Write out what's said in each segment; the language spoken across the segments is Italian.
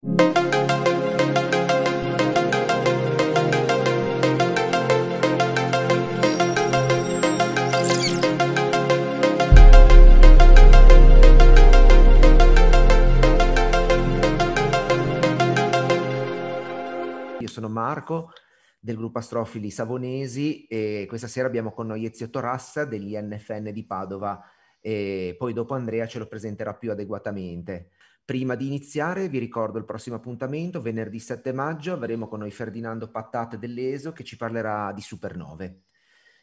Io sono Marco del gruppo Astrofili Savonesi e questa sera abbiamo con noi Ezio Torassa degli NFN di Padova e poi dopo Andrea ce lo presenterà più adeguatamente. Prima di iniziare vi ricordo il prossimo appuntamento, venerdì 7 maggio avremo con noi Ferdinando Pattate dell'ESO che ci parlerà di supernove.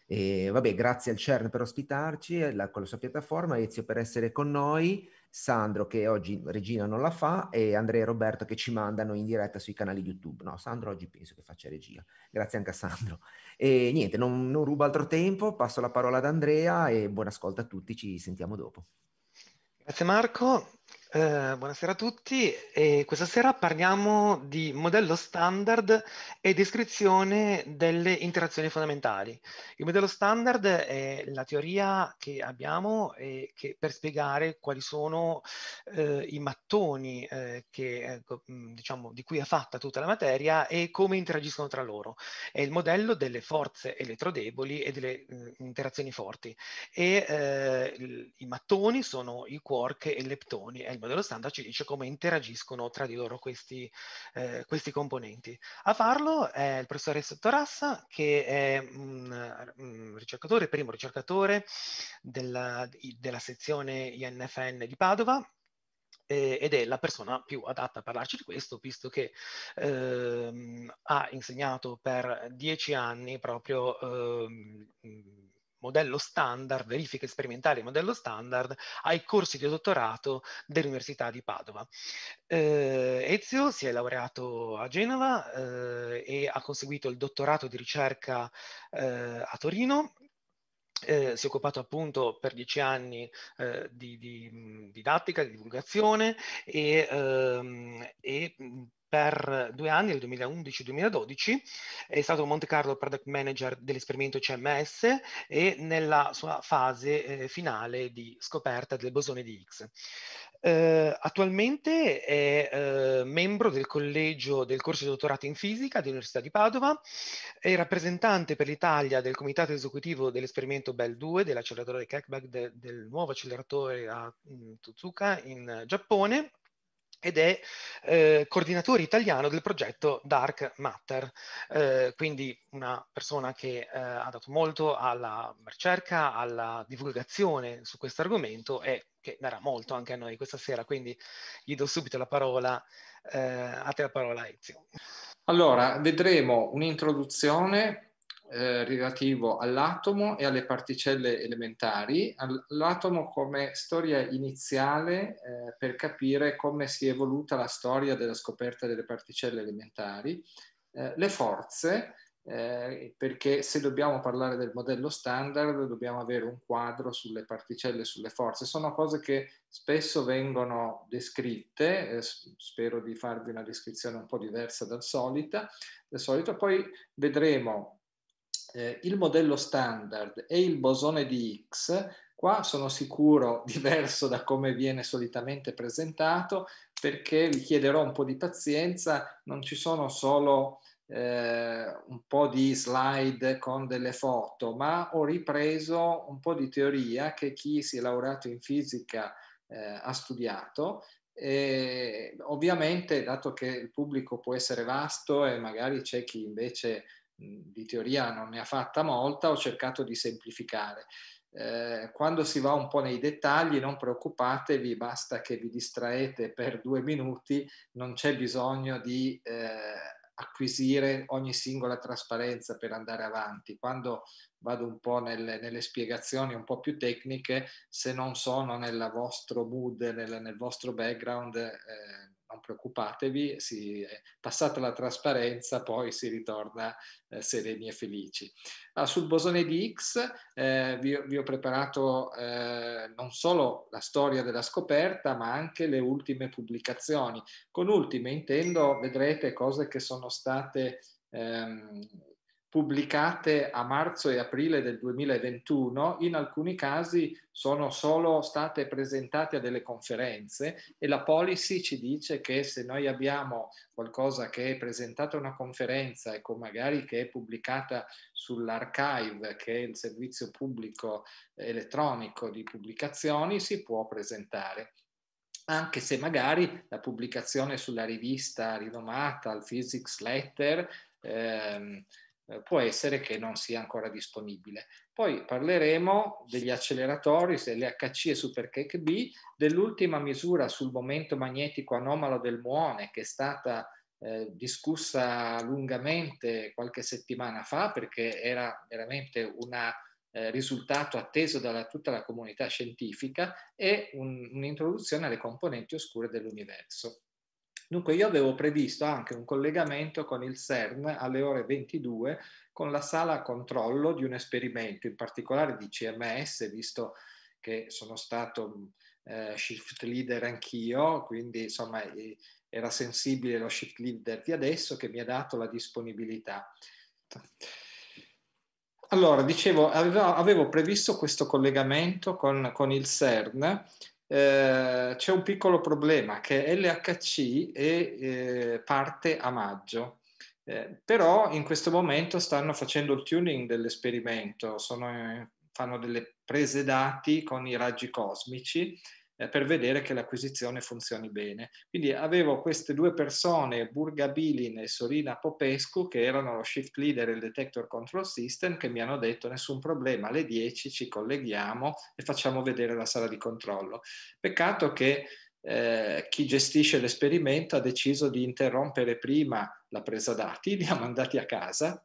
E vabbè, grazie al CERN per ospitarci, la, con la sua piattaforma, Ezio per essere con noi, Sandro che oggi Regina non la fa e Andrea e Roberto che ci mandano in diretta sui canali YouTube. No, Sandro oggi penso che faccia regia. Grazie anche a Sandro. E niente, non, non rubo altro tempo, passo la parola ad Andrea e buon ascolto a tutti, ci sentiamo dopo. Grazie Marco, eh, buonasera a tutti e questa sera parliamo di modello standard e descrizione delle interazioni fondamentali. Il modello standard è la teoria che abbiamo che per spiegare quali sono eh, i mattoni eh, che, ecco, mm, diciamo, di cui è fatta tutta la materia e come interagiscono tra loro. È il modello delle forze elettrodeboli e delle mm, interazioni forti e eh, i mattoni sono i quark e i leptoni, è il algoritmo dello standard ci dice come interagiscono tra di loro questi, eh, questi componenti. A farlo è il professore Sottorassa, che è un, un ricercatore, primo ricercatore della, della sezione INFN di Padova, ed è la persona più adatta a parlarci di questo, visto che ehm, ha insegnato per dieci anni proprio ehm, modello standard, verifiche sperimentali modello standard, ai corsi di dottorato dell'Università di Padova. Eh, Ezio si è laureato a Genova eh, e ha conseguito il dottorato di ricerca eh, a Torino eh, si è occupato appunto per dieci anni eh, di, di, didattica, di divulgazione e, ehm, e per due anni, nel 2011-2012, è stato Monte Carlo Product Manager dell'esperimento CMS e nella sua fase eh, finale di scoperta del bosone di Higgs. Eh, attualmente è eh, membro del collegio del corso di dottorato in fisica dell'Università di Padova, è rappresentante per l'Italia del comitato esecutivo dell'esperimento Bell 2 dell'acceleratore Keckback de, del nuovo acceleratore a mm, Tsuzuka in Giappone ed è eh, coordinatore italiano del progetto Dark Matter, eh, quindi una persona che eh, ha dato molto alla ricerca, alla divulgazione su questo argomento e che darà molto anche a noi questa sera, quindi gli do subito la parola, eh, a te la parola Ezio. Allora, vedremo un'introduzione eh, relativo all'atomo e alle particelle elementari, all'atomo come storia iniziale eh, per capire come si è evoluta la storia della scoperta delle particelle elementari, eh, le forze, eh, perché se dobbiamo parlare del modello standard dobbiamo avere un quadro sulle particelle e sulle forze. Sono cose che spesso vengono descritte, eh, spero di farvi una descrizione un po' diversa dal solita, dal solito. Poi vedremo eh, il modello standard e il bosone di X, qua sono sicuro diverso da come viene solitamente presentato, perché vi chiederò un po' di pazienza, non ci sono solo eh, un po' di slide con delle foto, ma ho ripreso un po' di teoria che chi si è laureato in fisica eh, ha studiato. E ovviamente, dato che il pubblico può essere vasto e magari c'è chi invece di teoria non ne ha fatta molta, ho cercato di semplificare. Eh, quando si va un po' nei dettagli, non preoccupatevi, basta che vi distraete per due minuti, non c'è bisogno di eh, acquisire ogni singola trasparenza per andare avanti. Quando vado un po' nelle, nelle spiegazioni un po' più tecniche, se non sono nel vostro mood, nel, nel vostro background, eh, non preoccupatevi, si, passata la trasparenza poi si ritorna eh, sereni e felici. Ah, sul bosone di X eh, vi, vi, ho preparato eh, non solo la storia della scoperta ma anche le ultime pubblicazioni. Con ultime intendo, vedrete cose che sono state... Ehm, pubblicate a marzo e aprile del 2021, in alcuni casi sono solo state presentate a delle conferenze e la policy ci dice che se noi abbiamo qualcosa che è presentato a una conferenza e con magari che è pubblicata sull'archive, che è il servizio pubblico elettronico di pubblicazioni, si può presentare anche se magari la pubblicazione sulla rivista rinomata, il Physics Letter, ehm, eh, può essere che non sia ancora disponibile. Poi parleremo degli acceleratori, delle HC e Supercake B, dell'ultima misura sul momento magnetico anomalo del muone che è stata eh, discussa lungamente qualche settimana fa perché era veramente un eh, risultato atteso da tutta la comunità scientifica e un, un'introduzione alle componenti oscure dell'universo. Dunque io avevo previsto anche un collegamento con il CERN alle ore 22 con la sala controllo di un esperimento, in particolare di CMS, visto che sono stato eh, shift leader anch'io, quindi insomma era sensibile lo shift leader di adesso che mi ha dato la disponibilità. Allora, dicevo, avevo, avevo previsto questo collegamento con, con il CERN eh, c'è un piccolo problema che LHC è, eh, parte a maggio. Eh, però in questo momento stanno facendo il tuning dell'esperimento, sono, fanno delle prese dati con i raggi cosmici eh, per vedere che l'acquisizione funzioni bene. Quindi avevo queste due persone, Burga Bilin e Sorina Popescu, che erano lo shift leader e il detector control system, che mi hanno detto nessun problema, alle 10 ci colleghiamo e facciamo vedere la sala di controllo. Peccato che eh, chi gestisce l'esperimento ha deciso di interrompere prima la presa dati, li ha mandati a casa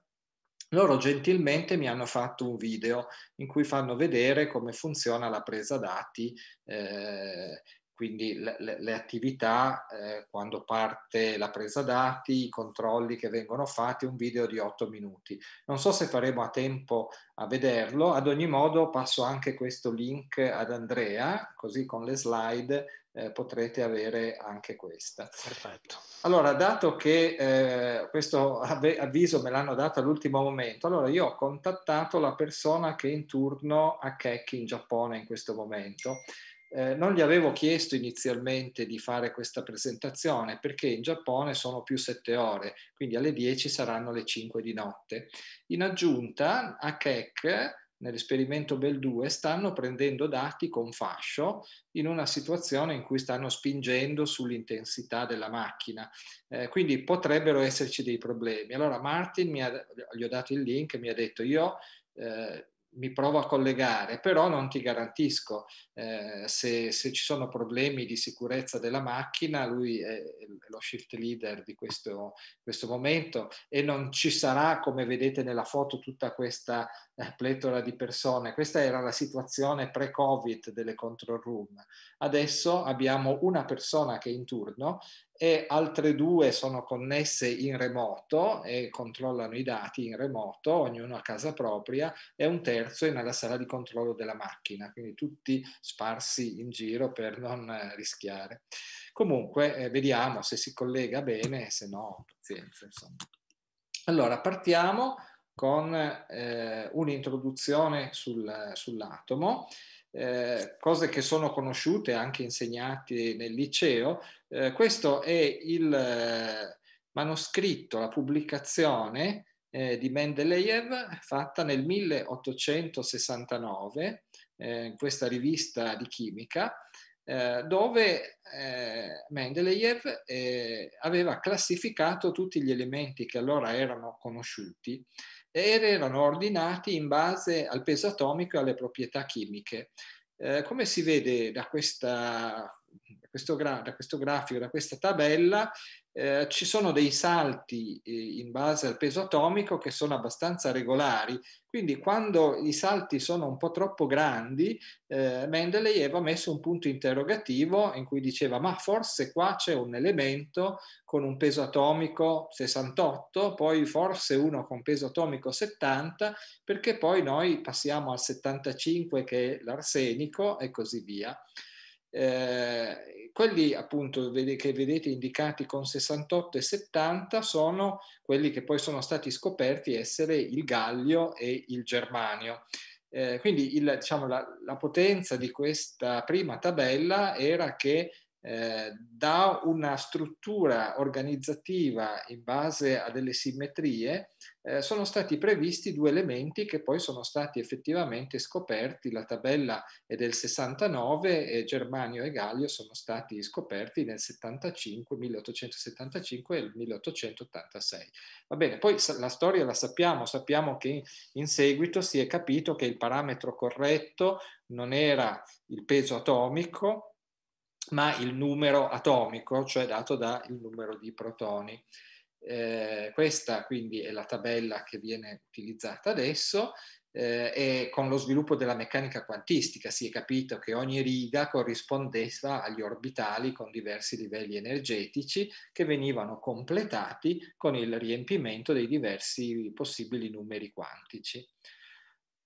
loro gentilmente mi hanno fatto un video in cui fanno vedere come funziona la presa dati, eh, quindi le, le attività eh, quando parte la presa dati, i controlli che vengono fatti, un video di otto minuti. Non so se faremo a tempo a vederlo, ad ogni modo passo anche questo link ad Andrea, così con le slide eh, potrete avere anche questa. Perfetto. Allora, dato che eh, questo avviso me l'hanno dato all'ultimo momento, allora io ho contattato la persona che è in turno a Kekki in Giappone in questo momento. Eh, non gli avevo chiesto inizialmente di fare questa presentazione perché in Giappone sono più sette ore, quindi alle 10 saranno le 5 di notte. In aggiunta a Keck nell'esperimento Bell 2 stanno prendendo dati con fascio in una situazione in cui stanno spingendo sull'intensità della macchina. Eh, quindi potrebbero esserci dei problemi. Allora Martin mi ha, gli ho dato il link, e mi ha detto io eh, mi provo a collegare, però non ti garantisco eh, se, se, ci sono problemi di sicurezza della macchina, lui è lo shift leader di questo, questo momento e non ci sarà, come vedete nella foto, tutta questa eh, pletora di persone. Questa era la situazione pre-Covid delle control room. Adesso abbiamo una persona che è in turno e altre due sono connesse in remoto e controllano i dati in remoto, ognuno a casa propria, e un terzo è nella sala di controllo della macchina, quindi tutti sparsi in giro per non eh, rischiare. Comunque eh, vediamo se si collega bene, se no pazienza. Insomma. Allora partiamo con eh, un'introduzione sul, sull'atomo. Eh, cose che sono conosciute anche insegnate nel liceo, eh, questo è il eh, manoscritto, la pubblicazione eh, di Mendeleev fatta nel 1869 eh, in questa rivista di chimica dove Mendeleev aveva classificato tutti gli elementi che allora erano conosciuti ed erano ordinati in base al peso atomico e alle proprietà chimiche. come si vede da questa questo gra- da questo grafico, da questa tabella, eh, ci sono dei salti eh, in base al peso atomico che sono abbastanza regolari, quindi quando i salti sono un po' troppo grandi, eh, Mendeley aveva messo un punto interrogativo in cui diceva ma forse qua c'è un elemento con un peso atomico 68, poi forse uno con peso atomico 70, perché poi noi passiamo al 75 che è l'arsenico e così via. Eh, quelli appunto che vedete indicati con 68 e 70 sono quelli che poi sono stati scoperti essere il gallio e il germanio. Eh, quindi il, diciamo, la, la, potenza di questa prima tabella era che eh, da una struttura organizzativa in base a delle simmetrie, eh, sono stati previsti due elementi che poi sono stati effettivamente scoperti. La tabella è del 69 e Germanio e Gallio sono stati scoperti nel 75, 1875 e 1886. Va bene, poi la storia la sappiamo, sappiamo che in seguito si è capito che il parametro corretto non era il peso atomico, ma il numero atomico, cioè dato dal numero di protoni. Eh, questa quindi è la tabella che viene utilizzata adesso eh, e con lo sviluppo della meccanica quantistica si è capito che ogni riga corrispondeva agli orbitali con diversi livelli energetici che venivano completati con il riempimento dei diversi possibili numeri quantici.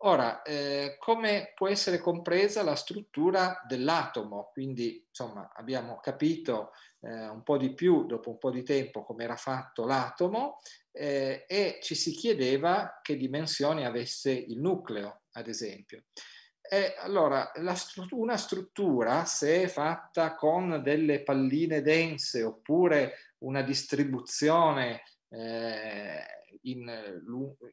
Ora, eh, come può essere compresa la struttura dell'atomo? Quindi, insomma, abbiamo capito eh, un po' di più dopo un po' di tempo come era fatto l'atomo eh, e ci si chiedeva che dimensioni avesse il nucleo, ad esempio. E allora, str- una struttura, se è fatta con delle palline dense oppure una distribuzione eh, in,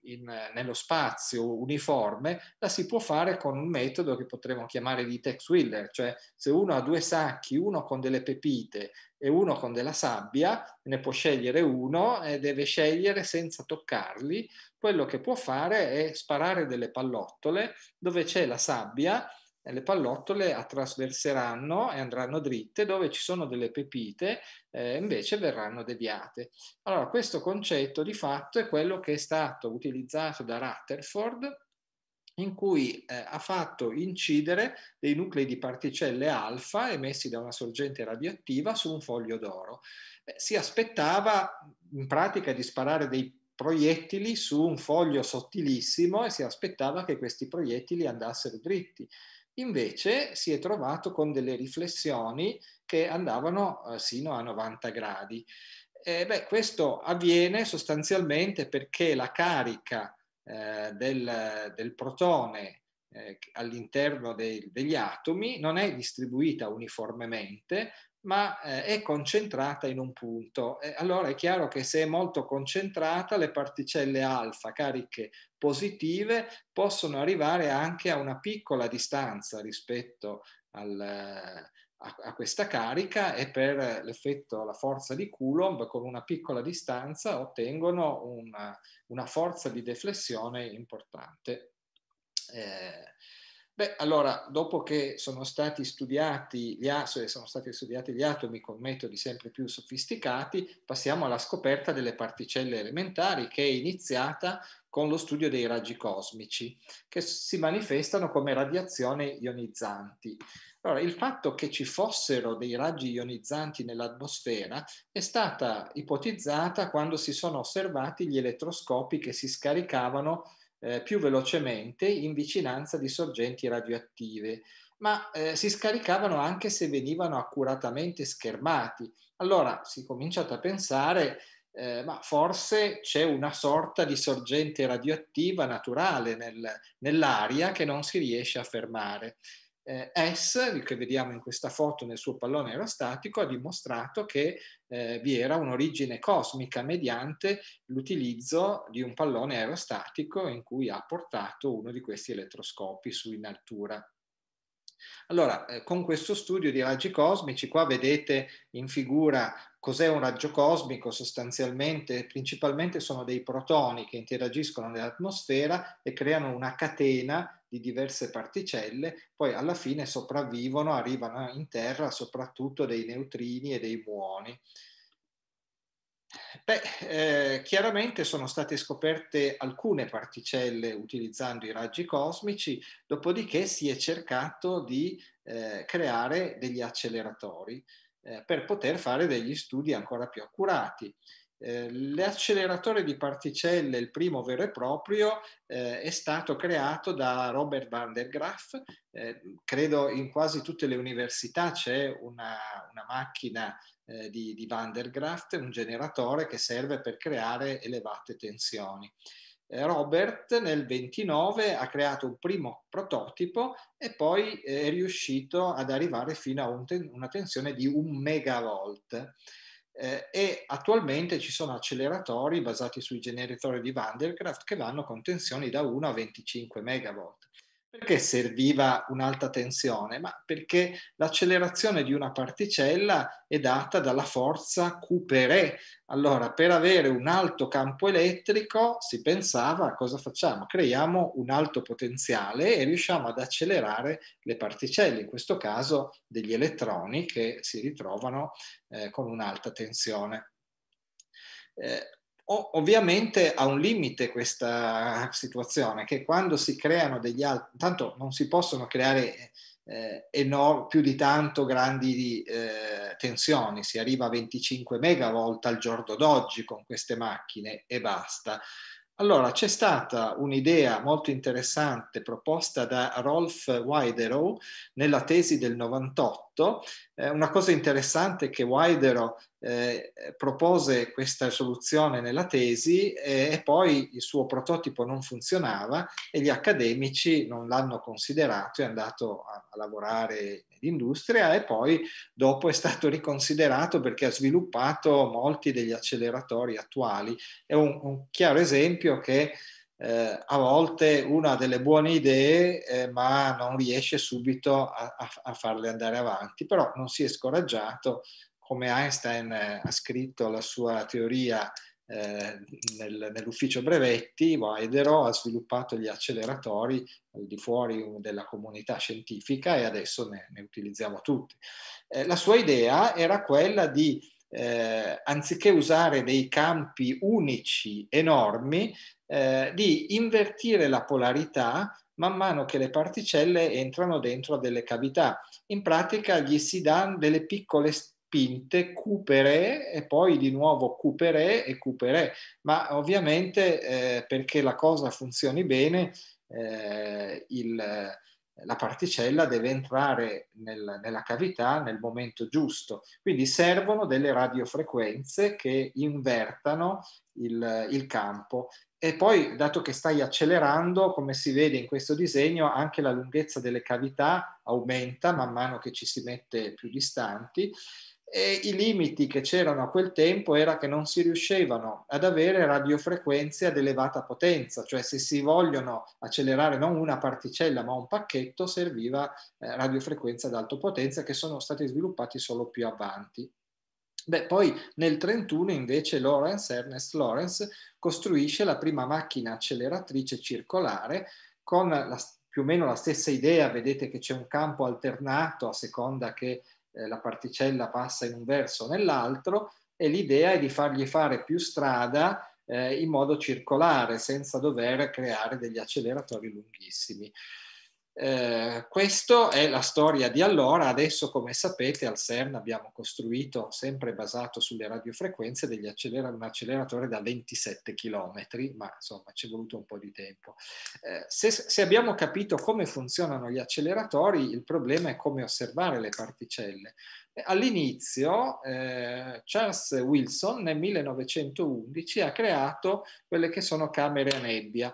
in, nello spazio uniforme, la si può fare con un metodo che potremmo chiamare di tex wheeler, cioè se uno ha due sacchi, uno con delle pepite e uno con della sabbia, ne può scegliere uno e deve scegliere senza toccarli, quello che può fare è sparare delle pallottole dove c'è la sabbia eh, le pallottole attraverseranno e andranno dritte, dove ci sono delle pepite eh, invece verranno deviate. Allora, questo concetto di fatto è quello che è stato utilizzato da Rutherford in cui eh, ha fatto incidere dei nuclei di particelle alfa emessi da una sorgente radioattiva su un foglio d'oro. Eh, si aspettava in pratica di sparare dei proiettili su un foglio sottilissimo e si aspettava che questi proiettili andassero dritti. Invece si è trovato con delle riflessioni che andavano eh, sino a 90 gradi. Eh, beh, questo avviene sostanzialmente perché la carica eh, del, del, protone eh, all'interno dei, degli atomi non è distribuita uniformemente, ma eh, è concentrata in un punto. allora è chiaro che se è molto concentrata, le particelle alfa cariche positive possono arrivare anche a una piccola distanza rispetto al, a, a, questa carica e per l'effetto, la forza di Coulomb, con una piccola distanza ottengono una, una forza di deflessione importante. Eh, Beh, allora, dopo che sono stati studiati gli, sono stati studiati gli atomi con metodi sempre più sofisticati, passiamo alla scoperta delle particelle elementari che è iniziata con lo studio dei raggi cosmici, che si manifestano come radiazioni ionizzanti. Allora, il fatto che ci fossero dei raggi ionizzanti nell'atmosfera è stata ipotizzata quando si sono osservati gli elettroscopi che si scaricavano eh, più velocemente in vicinanza di sorgenti radioattive, ma eh, si scaricavano anche se venivano accuratamente schermati. Allora si è cominciato a pensare, eh, ma forse c'è una sorta di sorgente radioattiva naturale nel, nell'aria che non si riesce a fermare eh, S, che vediamo in questa foto nel suo pallone aerostatico, ha dimostrato che eh, vi era un'origine cosmica mediante l'utilizzo di un pallone aerostatico in cui ha portato uno di questi elettroscopi su in altura. Allora, eh, con questo studio di raggi cosmici, qua vedete in figura cos'è un raggio cosmico sostanzialmente, principalmente sono dei protoni che interagiscono nell'atmosfera e creano una catena di diverse particelle, poi alla fine sopravvivono, arrivano in terra soprattutto dei neutrini e dei muoni. Beh, eh, chiaramente sono state scoperte alcune particelle utilizzando i raggi cosmici, dopodiché si è cercato di eh, creare degli acceleratori eh, per poter fare degli studi ancora più accurati. Eh, l'acceleratore di particelle, il primo vero e proprio, eh, è stato creato da Robert van der Graaf. Eh, credo in quasi tutte le università c'è una, una macchina eh, di, di van der Graaf, un generatore che serve per creare elevate tensioni. Eh, Robert nel 29 ha creato un primo prototipo e poi eh, è riuscito ad arrivare fino a un ten- una tensione di un megavolt eh, e attualmente ci sono acceleratori basati sui generatori di Vandercraft che vanno con tensioni da 1 a 25 MV. Perché serviva un'alta tensione? Ma perché l'accelerazione di una particella è data dalla forza Q per E. Allora, per avere un alto campo elettrico si pensava cosa facciamo? Creiamo un alto potenziale e riusciamo ad accelerare le particelle, in questo caso degli elettroni che si ritrovano eh, con un'alta tensione. Eh, ovviamente ha un limite questa situazione, che quando si creano degli altri, tanto non si possono creare eh, enorm- più di tanto grandi eh, tensioni, si arriva a 25 megavolt al giorno d'oggi con queste macchine e basta. Allora c'è stata un'idea molto interessante proposta da Rolf Widerow nella tesi del 98 eh, una cosa interessante è che Widero eh, propose questa soluzione nella tesi e, eh, e, poi il suo prototipo non funzionava e gli accademici non l'hanno considerato, è andato a, a lavorare nell'industria e poi dopo è stato riconsiderato perché ha sviluppato molti degli acceleratori attuali. È un, un chiaro esempio che eh, a volte uno ha delle buone idee eh, ma non riesce subito a, a, a, farle andare avanti, però non si è scoraggiato, come Einstein eh, ha scritto la sua teoria eh, nel, nell'ufficio brevetti, Waidero ha sviluppato gli acceleratori al di fuori um, della comunità scientifica e adesso ne, ne utilizziamo tutti. Eh, la sua idea era quella di eh, anziché usare dei campi unici enormi, eh, di invertire la polarità man mano che le particelle entrano dentro delle cavità. In pratica gli si danno delle piccole spinte, cupere e poi di nuovo cupere e cupere, ma ovviamente eh, perché la cosa funzioni bene, eh, il, la particella deve entrare nel, nella cavità nel momento giusto. Quindi servono delle radiofrequenze che invertano il, il, campo. E poi, dato che stai accelerando, come si vede in questo disegno, anche la lunghezza delle cavità aumenta man mano che ci si mette più distanti e i limiti che c'erano a quel tempo era che non si riuscivano ad avere radiofrequenze ad elevata potenza, cioè se si vogliono accelerare non una particella ma un pacchetto serviva eh, radiofrequenze ad alta potenza che sono stati sviluppati solo più avanti. Beh, poi nel 1931 invece Lawrence, Ernest Lawrence costruisce la prima macchina acceleratrice circolare con la, più o meno la stessa idea, vedete che c'è un campo alternato a seconda che eh, la particella passa in un verso o nell'altro e l'idea è di fargli fare più strada eh, in modo circolare senza dover creare degli acceleratori lunghissimi. Eh, questa è la storia di allora, adesso come sapete al CERN abbiamo costruito, sempre basato sulle radiofrequenze, accelera- un acceleratore da 27 km, ma insomma ci è voluto un po' di tempo. Eh, se, se abbiamo capito come funzionano gli acceleratori, il problema è come osservare le particelle. Eh, all'inizio eh, Charles Wilson nel 1911 ha creato quelle che sono camere a nebbia.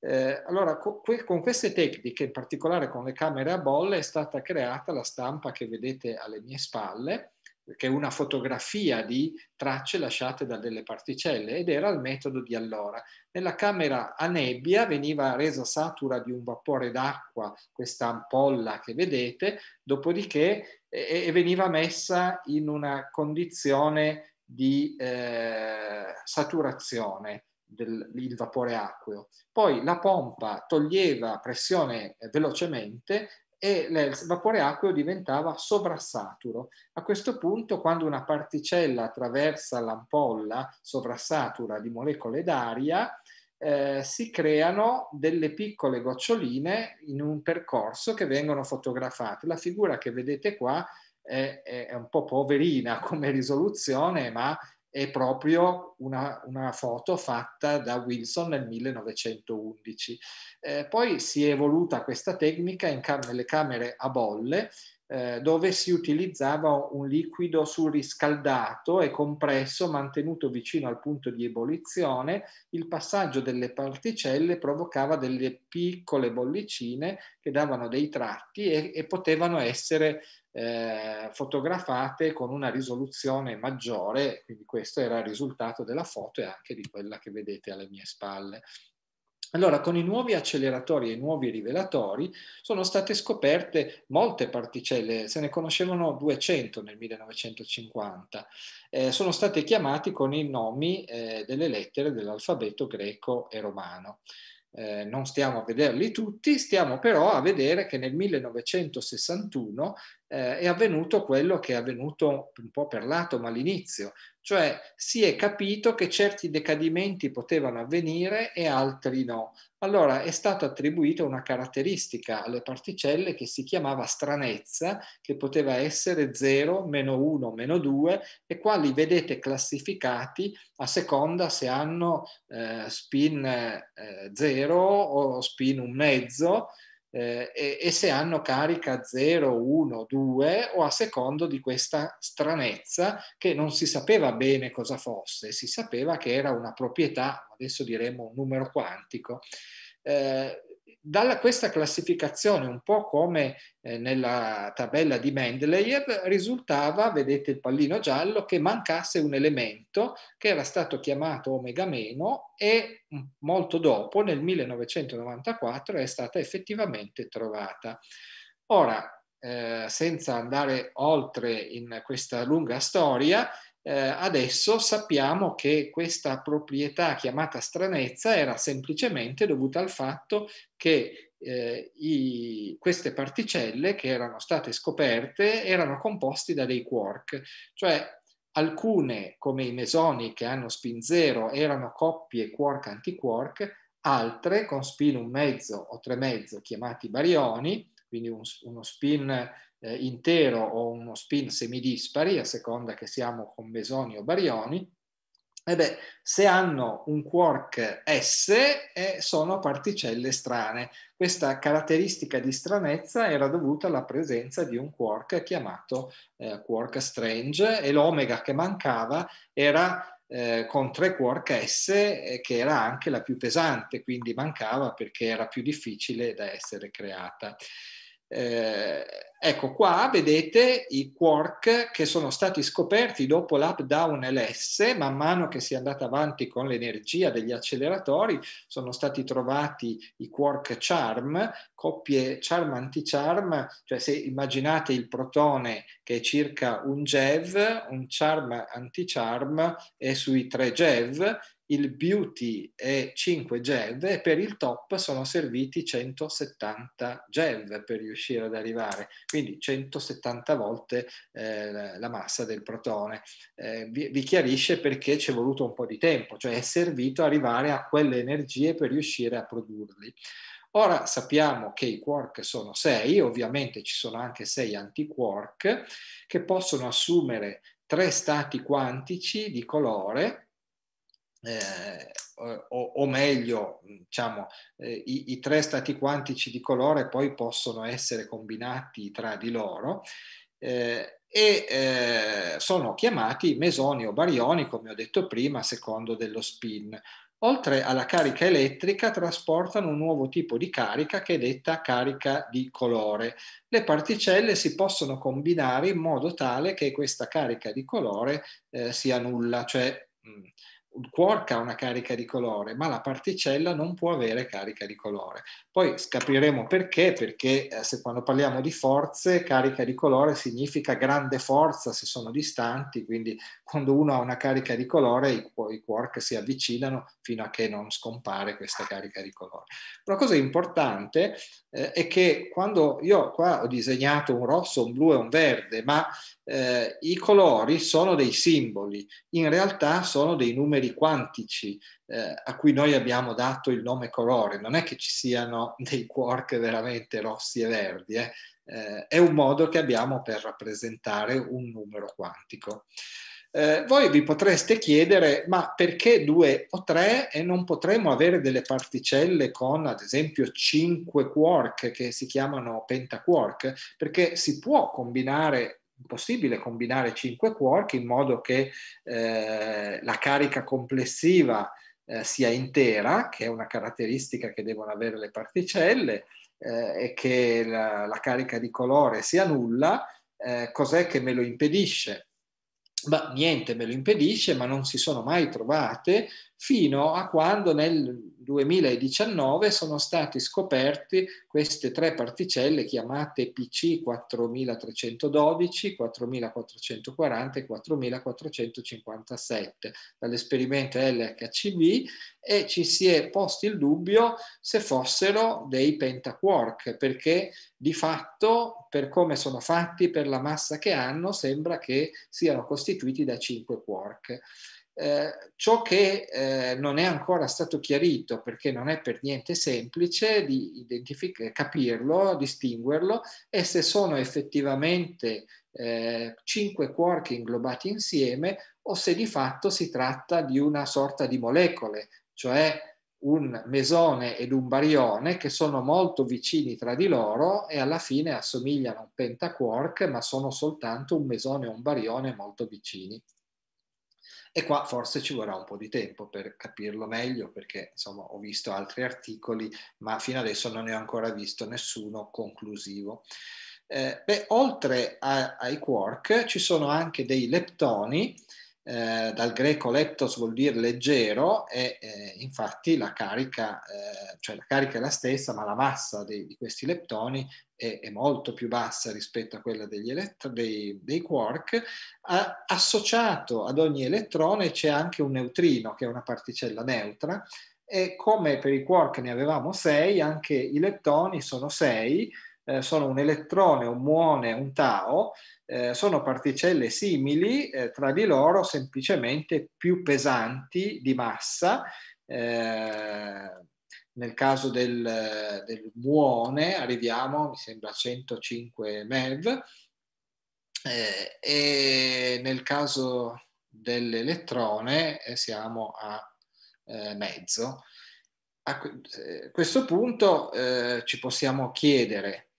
Eh, allora, con, con queste tecniche, in particolare con le camere a bolle, è stata creata la stampa che vedete alle mie spalle, che è una fotografia di tracce lasciate da delle particelle ed era il metodo di allora. Nella camera a nebbia veniva resa satura di un vapore d'acqua, questa ampolla che vedete, dopodiché eh, veniva messa in una condizione di eh, saturazione del, il vapore acqueo. Poi la pompa toglieva pressione eh, velocemente e il vapore acqueo diventava sovrassaturo. A questo punto, quando una particella attraversa l'ampolla sovrassatura di molecole d'aria, eh, si creano delle piccole goccioline in un percorso che vengono fotografate. La figura che vedete qua è, è un po' poverina come risoluzione, ma è proprio una, una, foto fatta da Wilson nel 1911. Eh, poi si è evoluta questa tecnica cam- nelle camere a bolle eh, dove si utilizzava un liquido surriscaldato e compresso mantenuto vicino al punto di ebollizione, il passaggio delle particelle provocava delle piccole bollicine che davano dei tratti e, e potevano essere eh, fotografate con una risoluzione maggiore, quindi questo era il risultato della foto e anche di quella che vedete alle mie spalle. Allora, con i nuovi acceleratori e i nuovi rivelatori sono state scoperte molte particelle, se ne conoscevano 200 nel 1950, eh, sono state chiamate con i nomi eh, delle lettere dell'alfabeto greco e romano. Eh, non stiamo a vederli tutti, stiamo però a vedere che nel 1961 eh, è avvenuto quello che è avvenuto un po' per lato, ma all'inizio, cioè si è capito che certi decadimenti potevano avvenire e altri no. Allora è stata attribuita una caratteristica alle particelle che si chiamava stranezza, che poteva essere 0, meno 1, meno 2, e qua li vedete classificati a seconda se hanno eh, spin 0 eh, o spin un mezzo, eh, e, e, se hanno carica 0, 1, 2 o a secondo di questa stranezza che non si sapeva bene cosa fosse, si sapeva che era una proprietà, adesso diremo un numero quantico. Eh, dalla, questa classificazione, un po' come eh, nella tabella di Mendeleev, risultava, vedete il pallino giallo, che mancasse un elemento che era stato chiamato omega meno e mm, molto dopo, nel 1994, è stata effettivamente trovata. Ora, eh, senza andare oltre in questa lunga storia, eh, adesso sappiamo che questa proprietà chiamata stranezza era semplicemente dovuta al fatto che eh, i, queste particelle che erano state scoperte erano composte da dei quark, cioè alcune come i mesoni che hanno spin 0 erano coppie quark-antiquark, altre con spin un mezzo o tre mezzo chiamati barioni, quindi un, uno spin eh, intero o uno spin semidispari, a seconda che siamo con mesoni o barioni, e beh, se hanno un quark S eh, sono particelle strane. Questa caratteristica di stranezza era dovuta alla presenza di un quark chiamato eh, quark strange e l'omega che mancava era eh, con tre quark S eh, che era anche la più pesante, quindi mancava perché era più difficile da essere creata. Eh, ecco qua vedete i quark che sono stati scoperti dopo l'updown LS, man mano che si è andata avanti con l'energia degli acceleratori, sono stati trovati i quark charm, coppie charm anti-charm, cioè se immaginate il protone che è circa un GeV, un charm anti-charm è sui 3 GeV, il beauty è 5 GEV e per il top sono serviti 170 GEV per riuscire ad arrivare, quindi 170 volte eh, la massa del protone. Eh, vi, vi, chiarisce perché ci è voluto un po' di tempo, cioè è servito arrivare a quelle energie per riuscire a produrli. Ora sappiamo che i quark sono 6, ovviamente ci sono anche 6 antiquark che possono assumere tre stati quantici di colore eh, o, o, meglio, diciamo, eh, i, i, tre stati quantici di colore poi possono essere combinati tra di loro eh, e eh, sono chiamati mesoni o barioni, come ho detto prima, a secondo dello spin. Oltre alla carica elettrica trasportano un nuovo tipo di carica che è detta carica di colore. Le particelle si possono combinare in modo tale che questa carica di colore eh, sia nulla, cioè mh, mm, un quark ha una carica di colore, ma la particella non può avere carica di colore. Poi scapiremo perché, perché eh, se quando parliamo di forze, carica di colore significa grande forza se sono distanti, quindi quando uno ha una carica di colore i, i quark si avvicinano fino a che non scompare questa carica di colore. Una cosa importante eh, è che quando io qua ho disegnato un rosso, un blu e un verde, ma eh, i colori sono dei simboli, in realtà sono dei numeri quantici eh, a cui noi abbiamo dato il nome colore, non è che ci siano dei quark veramente rossi e verdi, eh. eh. è un modo che abbiamo per rappresentare un numero quantico. Eh, voi vi potreste chiedere, ma perché due o tre e non potremmo avere delle particelle con ad esempio 5 quark che si chiamano pentaquark? Perché si può combinare impossibile combinare 5 quark in modo che eh, la carica complessiva eh, sia intera, che è una caratteristica che devono avere le particelle, eh, e che la, la, carica di colore sia nulla, eh, cos'è che me lo impedisce? Ma niente me lo impedisce, ma non si sono mai trovate fino a quando nel 2019 sono stati scoperti queste tre particelle chiamate PC 4312, 4440 e 4457 dall'esperimento LHCV e ci si è posti il dubbio se fossero dei pentaquark perché di fatto per come sono fatti, per la massa che hanno, sembra che siano costituiti da 5 quark. Eh, ciò che eh, non è ancora stato chiarito, perché non è per niente semplice di capirlo, distinguerlo, è se sono effettivamente eh, cinque quark inglobati insieme o se di fatto si tratta di una sorta di molecole, cioè un mesone ed un barione che sono molto vicini tra di loro e alla fine assomigliano a un pentaquark, ma sono soltanto un mesone e un barione molto vicini. E qua forse ci vorrà un po' di tempo per capirlo meglio, perché insomma ho visto altri articoli, ma fino adesso non ne ho ancora visto nessuno conclusivo. Eh, beh, oltre a, ai quark ci sono anche dei leptoni eh, dal greco leptos vuol dire leggero e eh, infatti la carica, eh, cioè la carica è la stessa, ma la massa dei, di questi leptoni è, è, molto più bassa rispetto a quella degli elettro, dei, dei quark. A, associato ad ogni elettrone c'è anche un neutrino, che è una particella neutra, e come per i quark ne avevamo 6, anche i leptoni sono 6, eh, sono un elettrone, un muone, un tau, eh, sono particelle simili eh, tra di loro, semplicemente più pesanti di massa. Eh, nel caso del, del, muone arriviamo, mi sembra, a 105 MeV, eh, e nel caso dell'elettrone eh, siamo a eh, mezzo. A questo punto ci possiamo chiedere,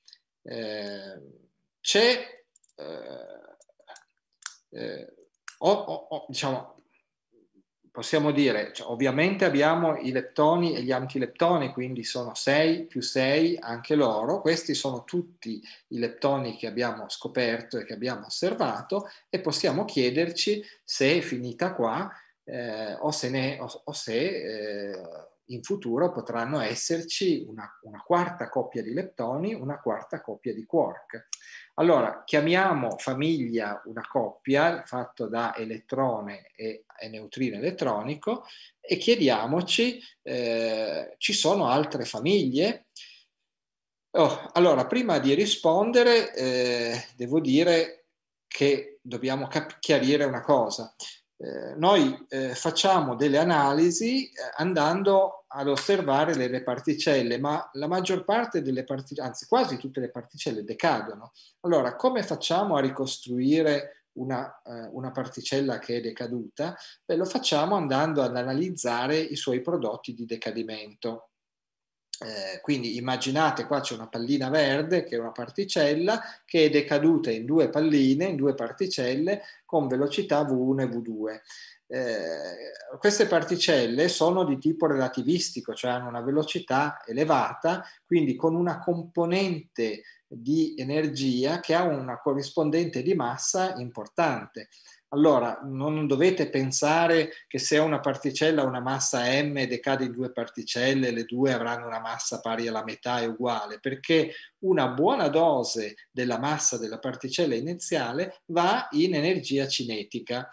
c'è eh, eh o, o, diciamo, possiamo dire, cioè, ovviamente abbiamo i leptoni e gli antileptoni, quindi sono 6 più 6 anche loro, questi sono tutti i leptoni che abbiamo scoperto e che abbiamo osservato e possiamo chiederci se è finita qua eh, o se, ne, o, o se eh, in futuro potranno esserci una, una, quarta coppia di leptoni, una quarta coppia di quark. Allora, chiamiamo famiglia una coppia fatta da elettrone e, e neutrino elettronico e chiediamoci, eh, ci sono altre famiglie? Oh, allora, prima di rispondere, eh, devo dire che dobbiamo chiarire una cosa. Eh, noi eh, facciamo delle analisi eh, andando ad osservare le, particelle, ma la maggior parte delle particelle, anzi quasi tutte le particelle decadono. Allora, come facciamo a ricostruire una, eh, una particella che è decaduta? Beh, lo facciamo andando ad analizzare i suoi prodotti di decadimento. Eh, quindi immaginate qua c'è una pallina verde che è una particella che è decaduta in due palline, in due particelle con velocità v1 e v2 eh, queste particelle sono di tipo relativistico, cioè hanno una velocità elevata, quindi con una componente di energia che ha una corrispondente di massa importante. Allora, non dovete pensare che se una particella ha una massa m e decade in due particelle, le due avranno una massa pari alla metà e uguale, perché una buona dose della massa della particella iniziale va in energia cinetica.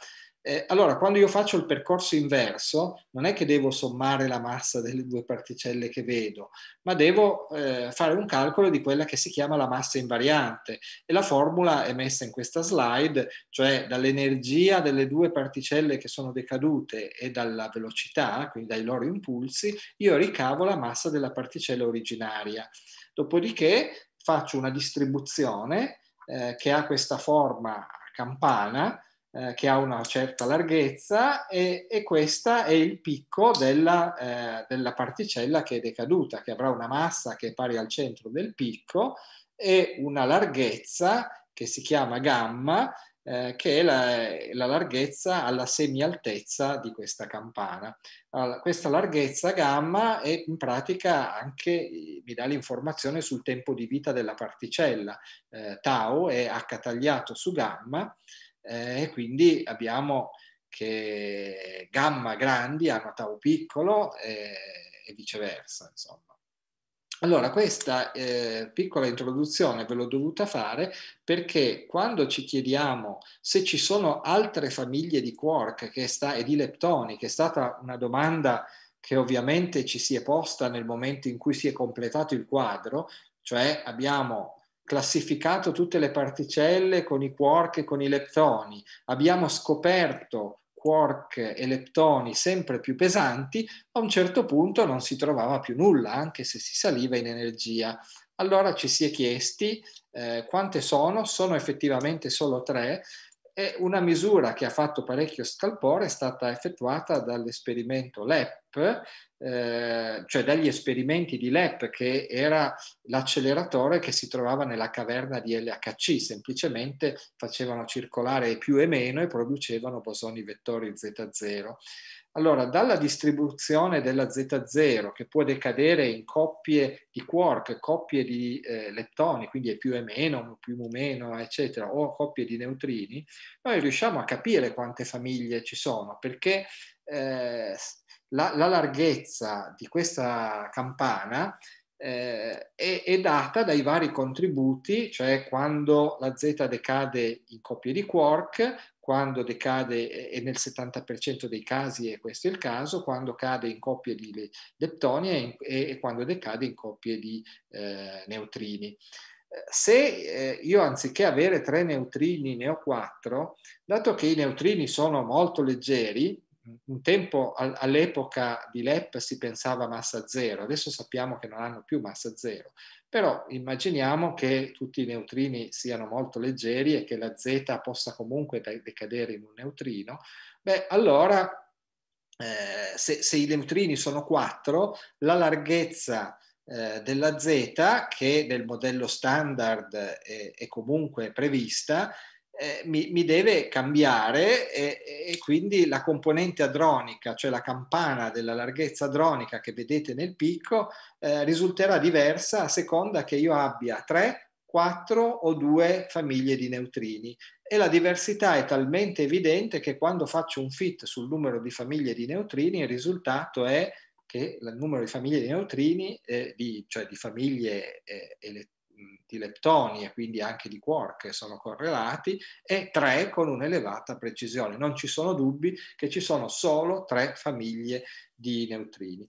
Eh, allora, quando io faccio il percorso inverso, non è che devo sommare la massa delle due particelle che vedo, ma devo eh, fare un calcolo di quella che si chiama la massa invariante. E la formula è messa in questa slide, cioè dall'energia delle due particelle che sono decadute e dalla velocità, quindi dai loro impulsi, io ricavo la massa della particella originaria. Dopodiché faccio una distribuzione eh, che ha questa forma a campana, eh, che ha una certa larghezza e, e questo è il picco della, eh, della, particella che è decaduta, che avrà una massa che è pari al centro del picco e una larghezza che si chiama gamma, eh, che è la, la, larghezza alla semialtezza di questa campana. Allora, questa larghezza gamma è in pratica anche, mi dà l'informazione sul tempo di vita della particella. Eh, tau è h tagliato su gamma eh, e quindi abbiamo che Gamma grandi hanno Tau piccolo e, eh, e viceversa, insomma. Allora, questa eh, piccola introduzione ve l'ho dovuta fare perché quando ci chiediamo se ci sono altre famiglie di quark sta, e di leptoni, che è stata una domanda che ovviamente ci si è posta nel momento in cui si è completato il quadro, cioè abbiamo classificato tutte le particelle con i quark e con i leptoni, abbiamo scoperto quark e leptoni sempre più pesanti, a un certo punto non si trovava più nulla, anche se si saliva in energia. Allora ci si è chiesti eh, quante sono, sono effettivamente solo tre, e una misura che ha fatto parecchio scalpore è stata effettuata dall'esperimento LEP, eh, cioè dagli esperimenti di LEP, che era l'acceleratore che si trovava nella caverna di LHC, semplicemente facevano circolare più e meno e producevano bosoni vettori Z0. Allora, dalla distribuzione della Z0, che può decadere in coppie di quark, coppie di eh, leptoni, quindi è più e meno, più o meno, eccetera, o coppie di neutrini, noi riusciamo a capire quante famiglie ci sono, perché eh, la, la, larghezza di questa campana eh, è, è, data dai vari contributi, cioè quando la Z decade in coppie di quark, quando decade, e nel 70% dei casi è questo il caso, quando cade in coppie di leptonia e, quando decade in coppie di eh, neutrini. Eh, se eh, io anziché avere tre neutrini ne ho quattro, dato che i neutrini sono molto leggeri, un tempo all'epoca di LEP si pensava massa zero, adesso sappiamo che non hanno più massa zero, però immaginiamo che tutti i neutrini siano molto leggeri e che la Z possa comunque decadere in un neutrino, beh allora eh, se, se, i neutrini sono 4, la larghezza eh, della Z, che nel modello standard è, è comunque prevista, eh, mi, mi, deve cambiare e, e, quindi la componente adronica, cioè la campana della larghezza adronica che vedete nel picco, eh, risulterà diversa a seconda che io abbia tre, quattro o due famiglie di neutrini. E la diversità è talmente evidente che quando faccio un fit sul numero di famiglie di neutrini, il risultato è che il numero di famiglie di neutrini, eh, di, cioè di famiglie eh, di leptoni e quindi anche di quark sono correlati e tre con un'elevata precisione. Non ci sono dubbi che ci sono solo tre famiglie di neutrini,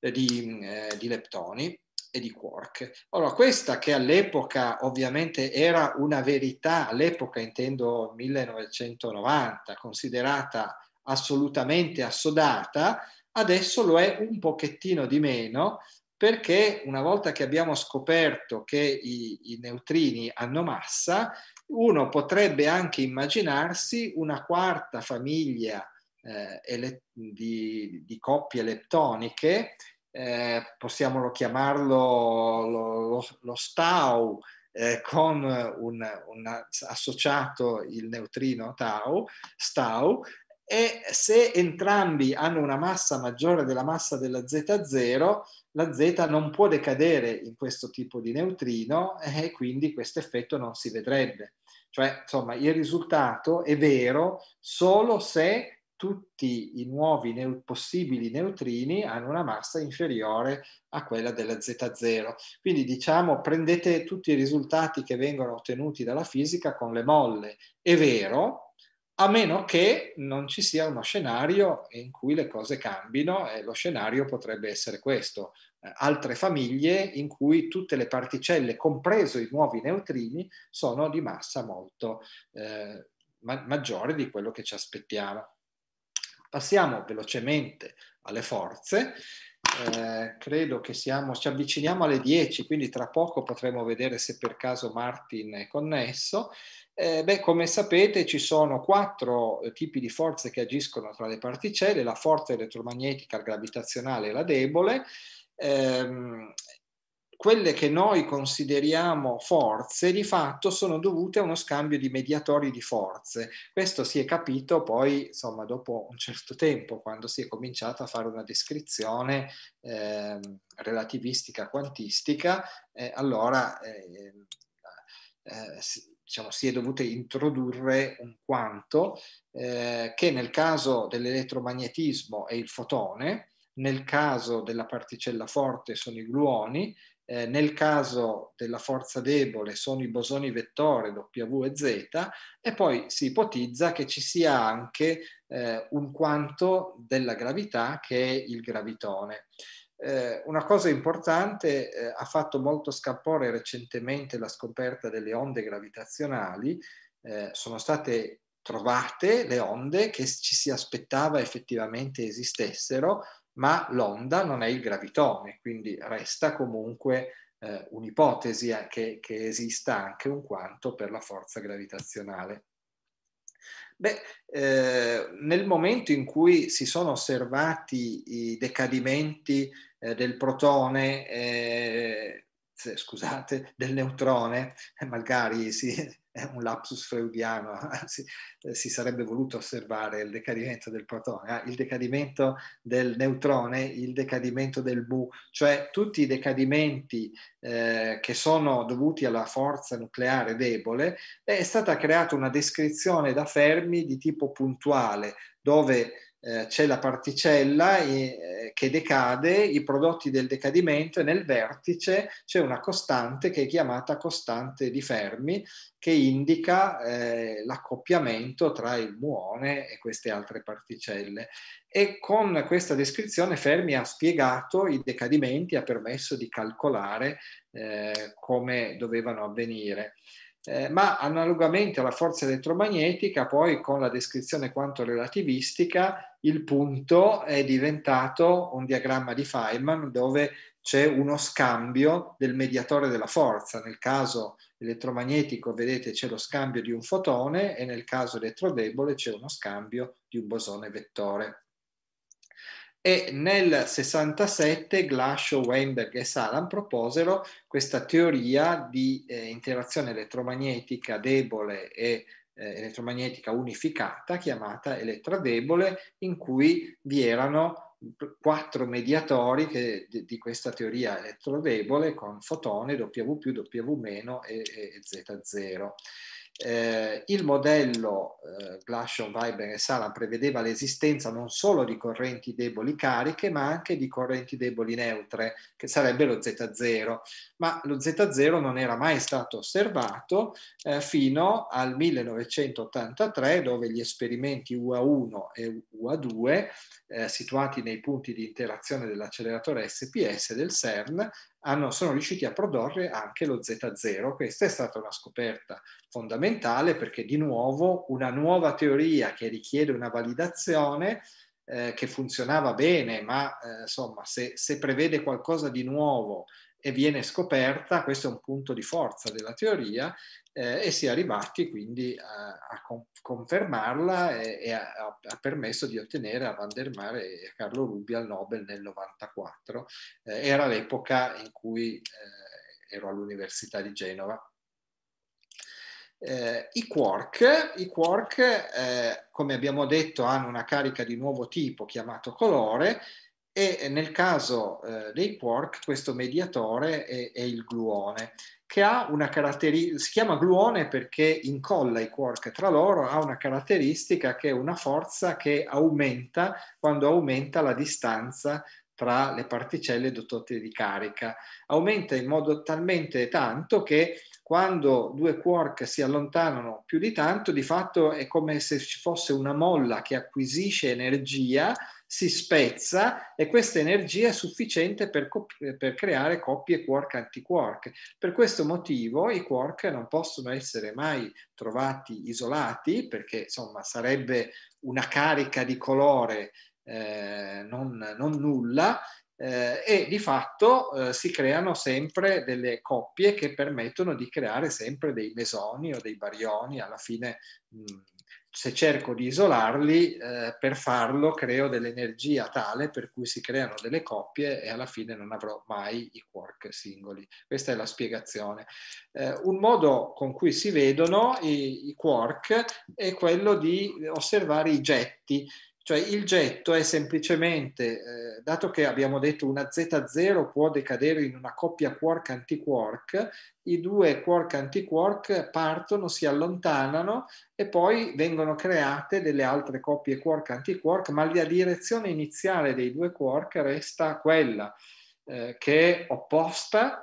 eh, di, eh, di leptoni e di quark. Allora, questa che all'epoca ovviamente era una verità, all'epoca intendo 1990, considerata assolutamente assodata, adesso lo è un pochettino di meno perché una volta che abbiamo scoperto che i, i, neutrini hanno massa, uno potrebbe anche immaginarsi una quarta famiglia eh, di, di, coppie leptoniche, eh, possiamo chiamarlo lo, lo, lo Stau, eh, con un, un, associato il neutrino tau, stau, e se entrambi hanno una massa maggiore della massa della Z0, la Z non può decadere in questo tipo di neutrino eh, e quindi questo effetto non si vedrebbe. Cioè, insomma, il risultato è vero solo se tutti i nuovi neu- possibili neutrini hanno una massa inferiore a quella della Z0. Quindi diciamo prendete tutti i risultati che vengono ottenuti dalla fisica con le molle. È vero, a meno che non ci sia uno scenario in cui le cose cambino e lo scenario potrebbe essere questo, eh, altre famiglie in cui tutte le particelle, compreso i nuovi neutrini, sono di massa molto eh, ma- maggiore di quello che ci aspettiamo. Passiamo velocemente alle forze eh, credo che siamo, ci avviciniamo alle 10, quindi tra poco potremo vedere se per caso Martin è connesso. Eh, beh, come sapete ci sono quattro eh, tipi di forze che agiscono tra le particelle, la forza elettromagnetica, la gravitazionale e la debole. Eh, quelle che noi consideriamo forze di fatto sono dovute a uno scambio di mediatori di forze. Questo si è capito poi, insomma, dopo un certo tempo, quando si è cominciata a fare una descrizione eh, relativistica quantistica, ehm, eh, allora eh, diciamo, si è dovuto introdurre un quanto eh, che nel caso dell'elettromagnetismo è il fotone, nel caso della particella forte sono i gluoni, eh, nel caso della forza debole sono i bosoni vettore W e Z e poi si ipotizza che ci sia anche eh, un quanto della gravità che è il gravitone. Eh, una cosa importante, eh, ha fatto molto scalpore recentemente la scoperta delle onde gravitazionali, eh, sono state trovate le onde che ci si aspettava effettivamente esistessero, ma l'onda non è il gravitone, quindi resta comunque eh, un'ipotesi eh, che, che esista anche un quanto per la forza gravitazionale. Beh, eh, nel momento in cui si sono osservati i decadimenti eh, del protone eh, scusate, del neutrone, eh, magari sì, è un lapsus freudiano, anzi eh, si sarebbe voluto osservare il decadimento del protone, eh? il decadimento del neutrone, il decadimento del Bu, cioè tutti i decadimenti eh, che sono dovuti alla forza nucleare debole, è stata creata una descrizione da Fermi di tipo puntuale, dove eh, c'è la particella eh, che decade, i prodotti del decadimento e nel vertice c'è una costante che è chiamata costante di Fermi che indica eh, l'accoppiamento tra il muone e queste altre particelle. E con questa descrizione Fermi ha spiegato i decadimenti, ha permesso di calcolare eh, come dovevano avvenire. Eh, ma analogamente alla forza elettromagnetica, poi con la descrizione quanto relativistica, il punto è diventato un diagramma di Feynman dove c'è uno scambio del mediatore della forza. Nel caso elettromagnetico, vedete, c'è lo scambio di un fotone e nel caso elettrodebole c'è uno scambio di un bosone vettore e nel 67 Glashow, Weinberg e Salam proposero questa teoria di eh, interazione elettromagnetica debole e eh, elettromagnetica unificata chiamata elettrodebole in cui vi erano quattro mediatori che, di, di, questa teoria elettrodebole con fotone W più, W meno e, e Z0. Eh, il modello eh, Glashon, Weiber e Salam prevedeva l'esistenza non solo di correnti deboli cariche, ma anche di correnti deboli neutre, che sarebbe lo Z0. Ma lo Z0 non era mai stato osservato eh, fino al 1983, dove gli esperimenti UA1 e UA2, eh, situati nei punti di interazione dell'acceleratore SPS del CERN, hanno, sono riusciti a produrre anche lo Z0. Questa è stata una scoperta fondamentale perché di nuovo una nuova teoria che richiede una validazione eh, che funzionava bene, ma eh, insomma se, se, prevede qualcosa di nuovo e viene scoperta, questo è un punto di forza della teoria, eh, e si è arrivati quindi a, a confermarla e, e ha, ha, permesso di ottenere a Van der Mare e a Carlo Rubbia al Nobel nel 94. Eh, era l'epoca in cui eh, ero all'Università di Genova. Eh, I quark, i quark eh, come abbiamo detto, hanno una carica di nuovo tipo chiamato colore e eh, nel caso eh, dei quark questo mediatore è, è il gluone, che ha una caratteristica, si chiama gluone perché incolla i quark tra loro, ha una caratteristica che è una forza che aumenta quando aumenta la distanza tra le particelle dotate di carica. Aumenta in modo talmente tanto che quando due quark si allontanano più di tanto, di fatto è come se ci fosse una molla che acquisisce energia si spezza e questa energia è sufficiente per, cop- per creare coppie quark-antiquark. Per questo motivo i quark non possono essere mai trovati isolati perché insomma sarebbe una carica di colore eh, non, non nulla eh, e di fatto eh, si creano sempre delle coppie che permettono di creare sempre dei mesoni o dei barioni, alla fine mh, mm, se cerco di isolarli, eh, per farlo creo dell'energia tale per cui si creano delle coppie e alla fine non avrò mai i quark singoli. Questa è la spiegazione. Eh, un modo con cui si vedono i, i quark è quello di osservare i getti cioè il getto è semplicemente, eh, dato che abbiamo detto una Z0 può decadere in una coppia quark-antiquark, i due quark-antiquark partono, si allontanano e poi vengono create delle altre coppie quark-antiquark, ma la direzione iniziale dei due quark resta quella eh, che è opposta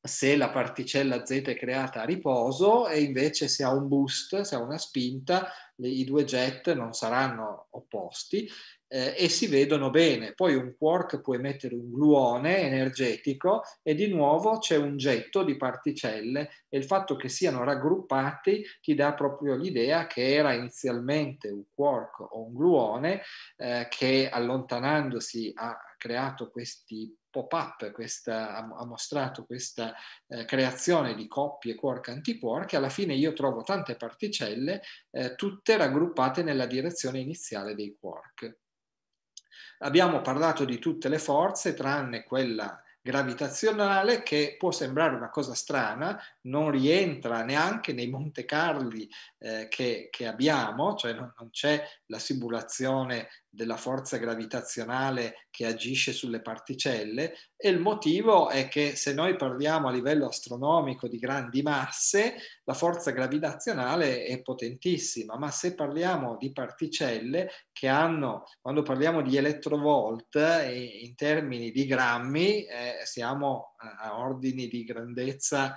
se la particella Z è creata a riposo e invece se ha un boost, se ha una spinta, i due jet non saranno opposti eh, e si vedono bene. Poi un quark può emettere un gluone energetico e di nuovo c'è un getto di particelle e il fatto che siano raggruppati ti dà proprio l'idea che era inizialmente un quark o un gluone eh, che allontanandosi ha creato questi pop-up, questa, ha mostrato questa eh, creazione di coppie quark-antiquark, alla fine io trovo tante particelle, eh, tutte raggruppate nella direzione iniziale dei quark. Abbiamo parlato di tutte le forze, tranne quella gravitazionale che può sembrare una cosa strana, non rientra neanche nei Monte Carli eh, che, che, abbiamo, cioè non, non c'è la simulazione della forza gravitazionale che agisce sulle particelle e il motivo è che se noi parliamo a livello astronomico di grandi masse, la forza gravitazionale è potentissima, ma se parliamo di particelle che hanno, quando parliamo di elettrovolt eh, in termini di grammi, eh, siamo eh, a ordini di grandezza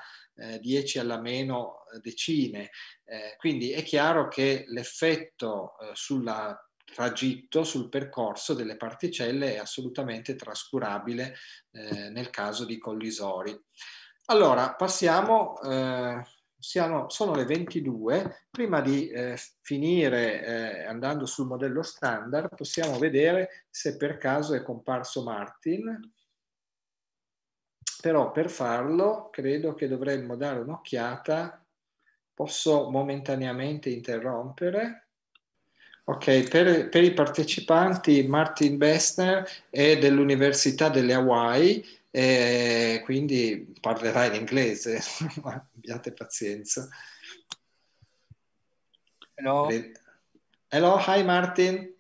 10 eh, alla meno decine. Eh, quindi è chiaro che l'effetto eh, sulla tragitto sul percorso delle particelle è assolutamente trascurabile eh, nel caso di collisori. Allora, passiamo, eh, siamo, sono le 22, prima di eh, finire eh, andando sul modello standard possiamo vedere se per caso è comparso Martin, però per farlo credo che dovremmo dare un'occhiata, posso momentaneamente interrompere, Ok, per, per, i partecipanti Martin Bessner è dell'Università delle Hawaii, e quindi parlerà in inglese, abbiate pazienza. Hello. Hello, hi Martin.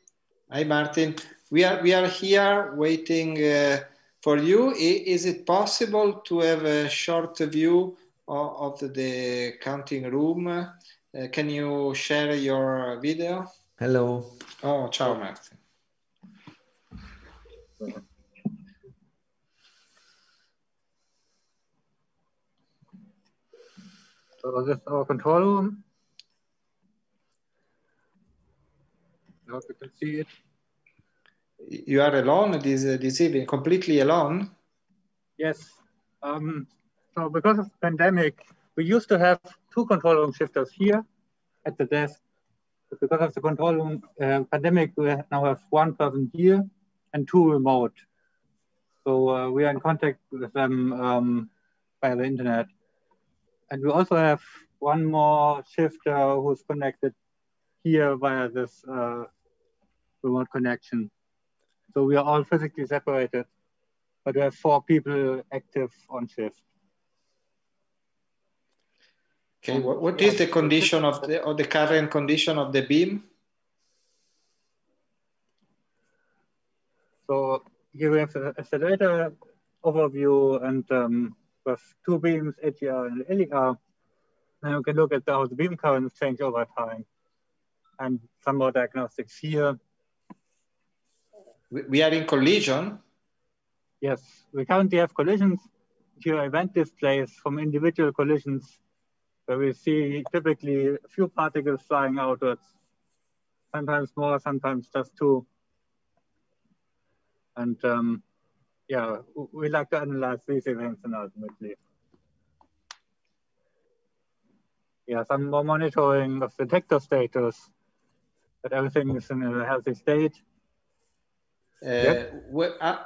Hi Martin. We are, we are here waiting uh, for you. is it possible to have a short view of, of the counting room? Uh, can you share your video? Hello. Oh, ciao Martin. So this our control room. I hope you can see it. You are alone this, this evening, completely alone? Yes. Um, so because of the pandemic, we used to have two control room shifters here at the desk because of the control room uh, pandemic, we now have one person here and two remote. So uh, we are in contact with them um, by the internet. And we also have one more shifter uh, who's connected here via this uh, remote connection. So we are all physically separated, but we have four people active on shift. Okay, what, what is the condition of the, or the current condition of the beam? So here we have an accelerator overview and um, with two beams, HER and LER. Now you can look at how the beam currents change over time and some more diagnostics here. We are in collision. Yes, we currently have collisions. Here event displays from individual collisions so we see typically a few particles flying outwards, sometimes more, sometimes just two. And um, yeah, we like to analyze these events and ultimately. Yeah, some more monitoring of detector status, that everything is in a healthy state. Uh, yep. well, uh,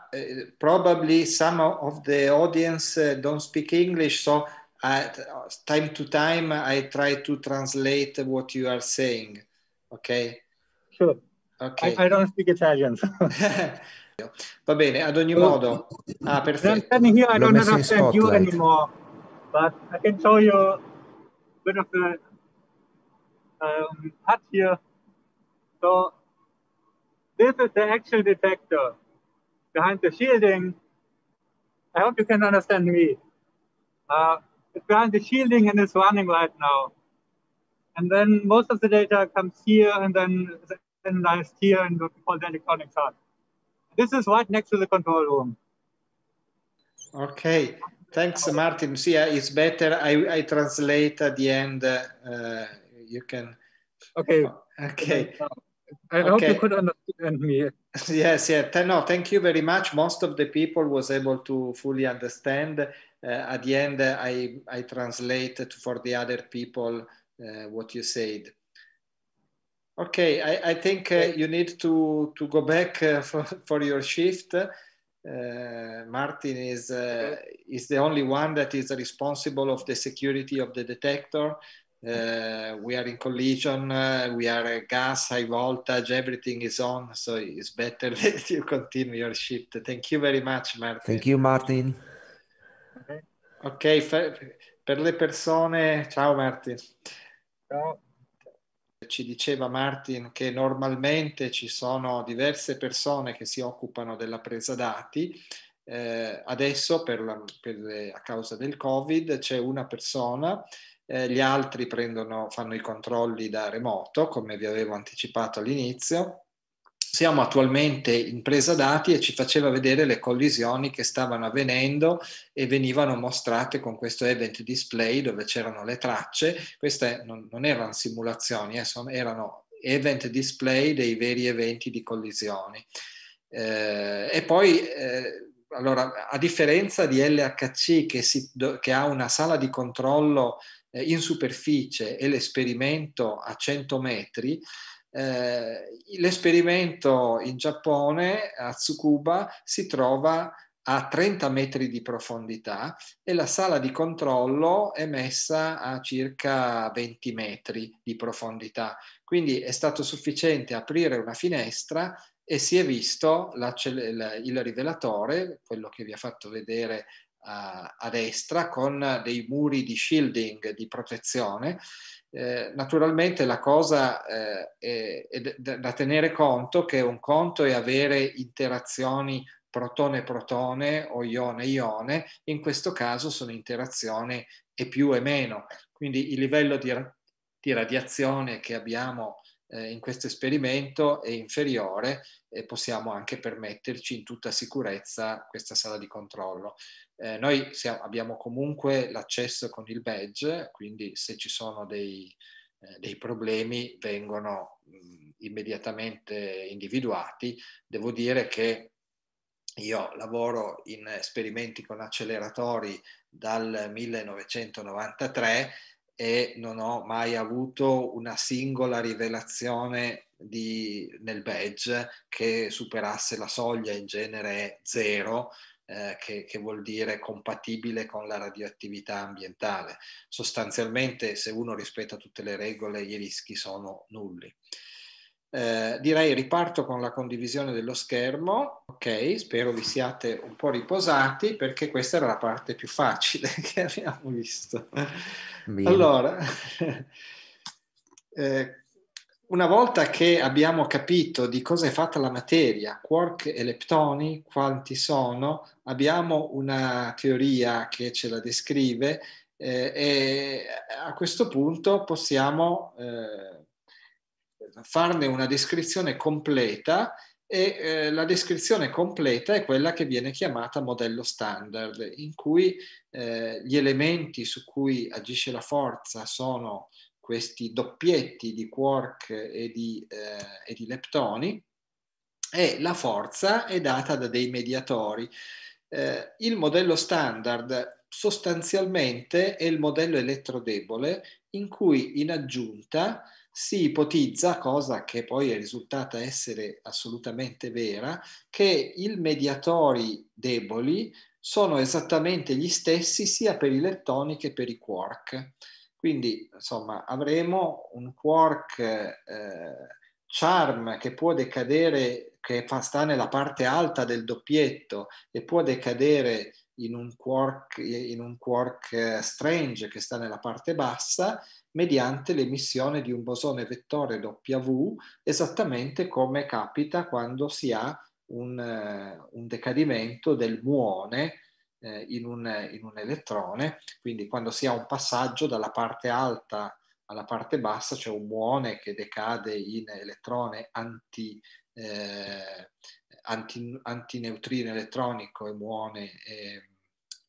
probably some of the audience uh, don't speak English, so at uh, time to time, I try to translate what you are saying. Okay. Sure. Okay. I, I don't speak Italian. Va bene, ad ogni modo. Ah, perfetto. I'm standing here, I don't understand you anymore, but I can show you a bit of the um, here. So this is the actual detector behind the shielding. I hope you can understand me. Uh, it's behind the shielding and it's running right now. And then most of the data comes here and then analyzed here in what we call the electronic hub. This is right next to the control room. Okay. Thanks, Martin. See, uh, it's better. I, I translate at the end. Uh, uh you can. Okay. Okay. I okay. hope you could understand me. yes, yeah. No, thank you very much. Most of the people was able to fully understand. Uh, at the end, uh, I, I translate for the other people uh, what you said. Okay, I, I think you need to, to go back for, for your shift. Uh, Martin is uh, is the only one that is responsible of the security of the detector. Uh, we are in collision. we are gas, high voltage. Everything is on, so it's better that you continue your shift. Thank you very much, Martin. Thank you, Martin. Ok, per le persone... Ciao Martin. Ciao. Ci diceva Martin che normalmente ci sono diverse persone che si occupano della presa dati. Eh, adesso, per la, per le, a causa del Covid, c'è una persona eh, gli altri prendono, fanno i controlli da remoto, come vi avevo anticipato all'inizio, siamo attualmente in presa dati e ci faceva vedere le collisioni che stavano avvenendo e venivano mostrate con questo event display dove c'erano le tracce. Queste non, non erano simulazioni, eh, sono, erano event display dei veri eventi di collisioni. Eh, e poi, eh, allora, a differenza di LHC che, si, che ha una sala di controllo eh, in superficie e l'esperimento a 100 metri, eh, l'esperimento in Giappone, a Tsukuba, si trova a 30 metri di profondità e la sala di controllo è messa a circa 20 metri di profondità. Quindi è stato sufficiente aprire una finestra e si è visto la, il rivelatore, quello che vi ha fatto vedere a, eh, a destra, con dei muri di shielding, di protezione, eh, naturalmente la cosa eh, è, è da tenere conto che un conto è avere interazioni protone-protone o ione-ione, in questo caso sono interazioni e più e meno, quindi il livello di, di radiazione che abbiamo eh, in questo esperimento è inferiore e possiamo anche permetterci in tutta sicurezza questa sala di controllo. Eh, noi siamo, abbiamo comunque l'accesso con il badge, quindi se ci sono dei, eh, dei problemi vengono mh, immediatamente individuati. Devo dire che io lavoro in esperimenti con acceleratori dal 1993 e non ho mai avuto una singola rivelazione di, nel badge che superasse la soglia, in genere zero, eh, che, che, vuol dire compatibile con la radioattività ambientale. Sostanzialmente se uno rispetta tutte le regole i rischi sono nulli. Eh, direi riparto con la condivisione dello schermo, ok, spero vi siate un po' riposati perché questa era la parte più facile che abbiamo visto. Bene. Allora, eh, una volta che abbiamo capito di cosa è fatta la materia, quark e leptoni, quanti sono, abbiamo una teoria che ce la descrive eh, e a questo punto possiamo... Eh, farne una descrizione completa e eh, la descrizione completa è quella che viene chiamata modello standard, in cui eh, gli elementi su cui agisce la forza sono questi doppietti di quark e di, eh, e di leptoni e la forza è data da dei mediatori. Eh, il modello standard sostanzialmente è il modello elettrodebole in cui in aggiunta si ipotizza, cosa che poi è risultata essere assolutamente vera, che i mediatori deboli sono esattamente gli stessi sia per i lettoni che per i quark. Quindi, insomma, avremo un quark eh, charm che può decadere, che fa, sta nella parte alta del doppietto e può decadere in un, quark, in un quark eh, strange che sta nella parte bassa mediante l'emissione di un bosone vettore W, esattamente come capita quando si ha un, eh, un decadimento del muone eh, in, un, in, un, elettrone, quindi quando si ha un passaggio dalla parte alta alla parte bassa c'è cioè un muone che decade in elettrone anti, eh, anti, antineutrino elettronico e muone e,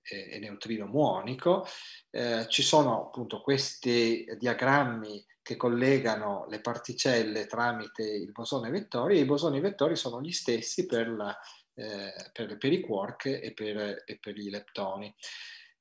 e, e neutrino muonico. Eh, ci sono appunto questi diagrammi che collegano le particelle tramite il bosone vettori e i bosoni vettori sono gli stessi per, la, eh, per, per i quark e per, e per i leptoni.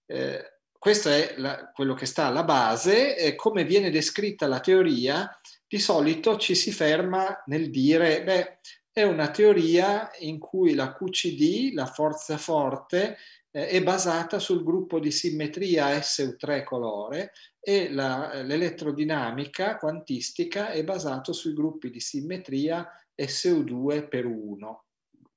Eh, questo è la, quello che sta alla base, E come viene descritta la teoria, di solito ci si ferma nel dire, beh, è una teoria in cui la QCD, la forza forte, eh, è basata sul gruppo di simmetria SU3 colore e la, eh, l'elettrodinamica quantistica è basata sui gruppi di simmetria SU2 per 1.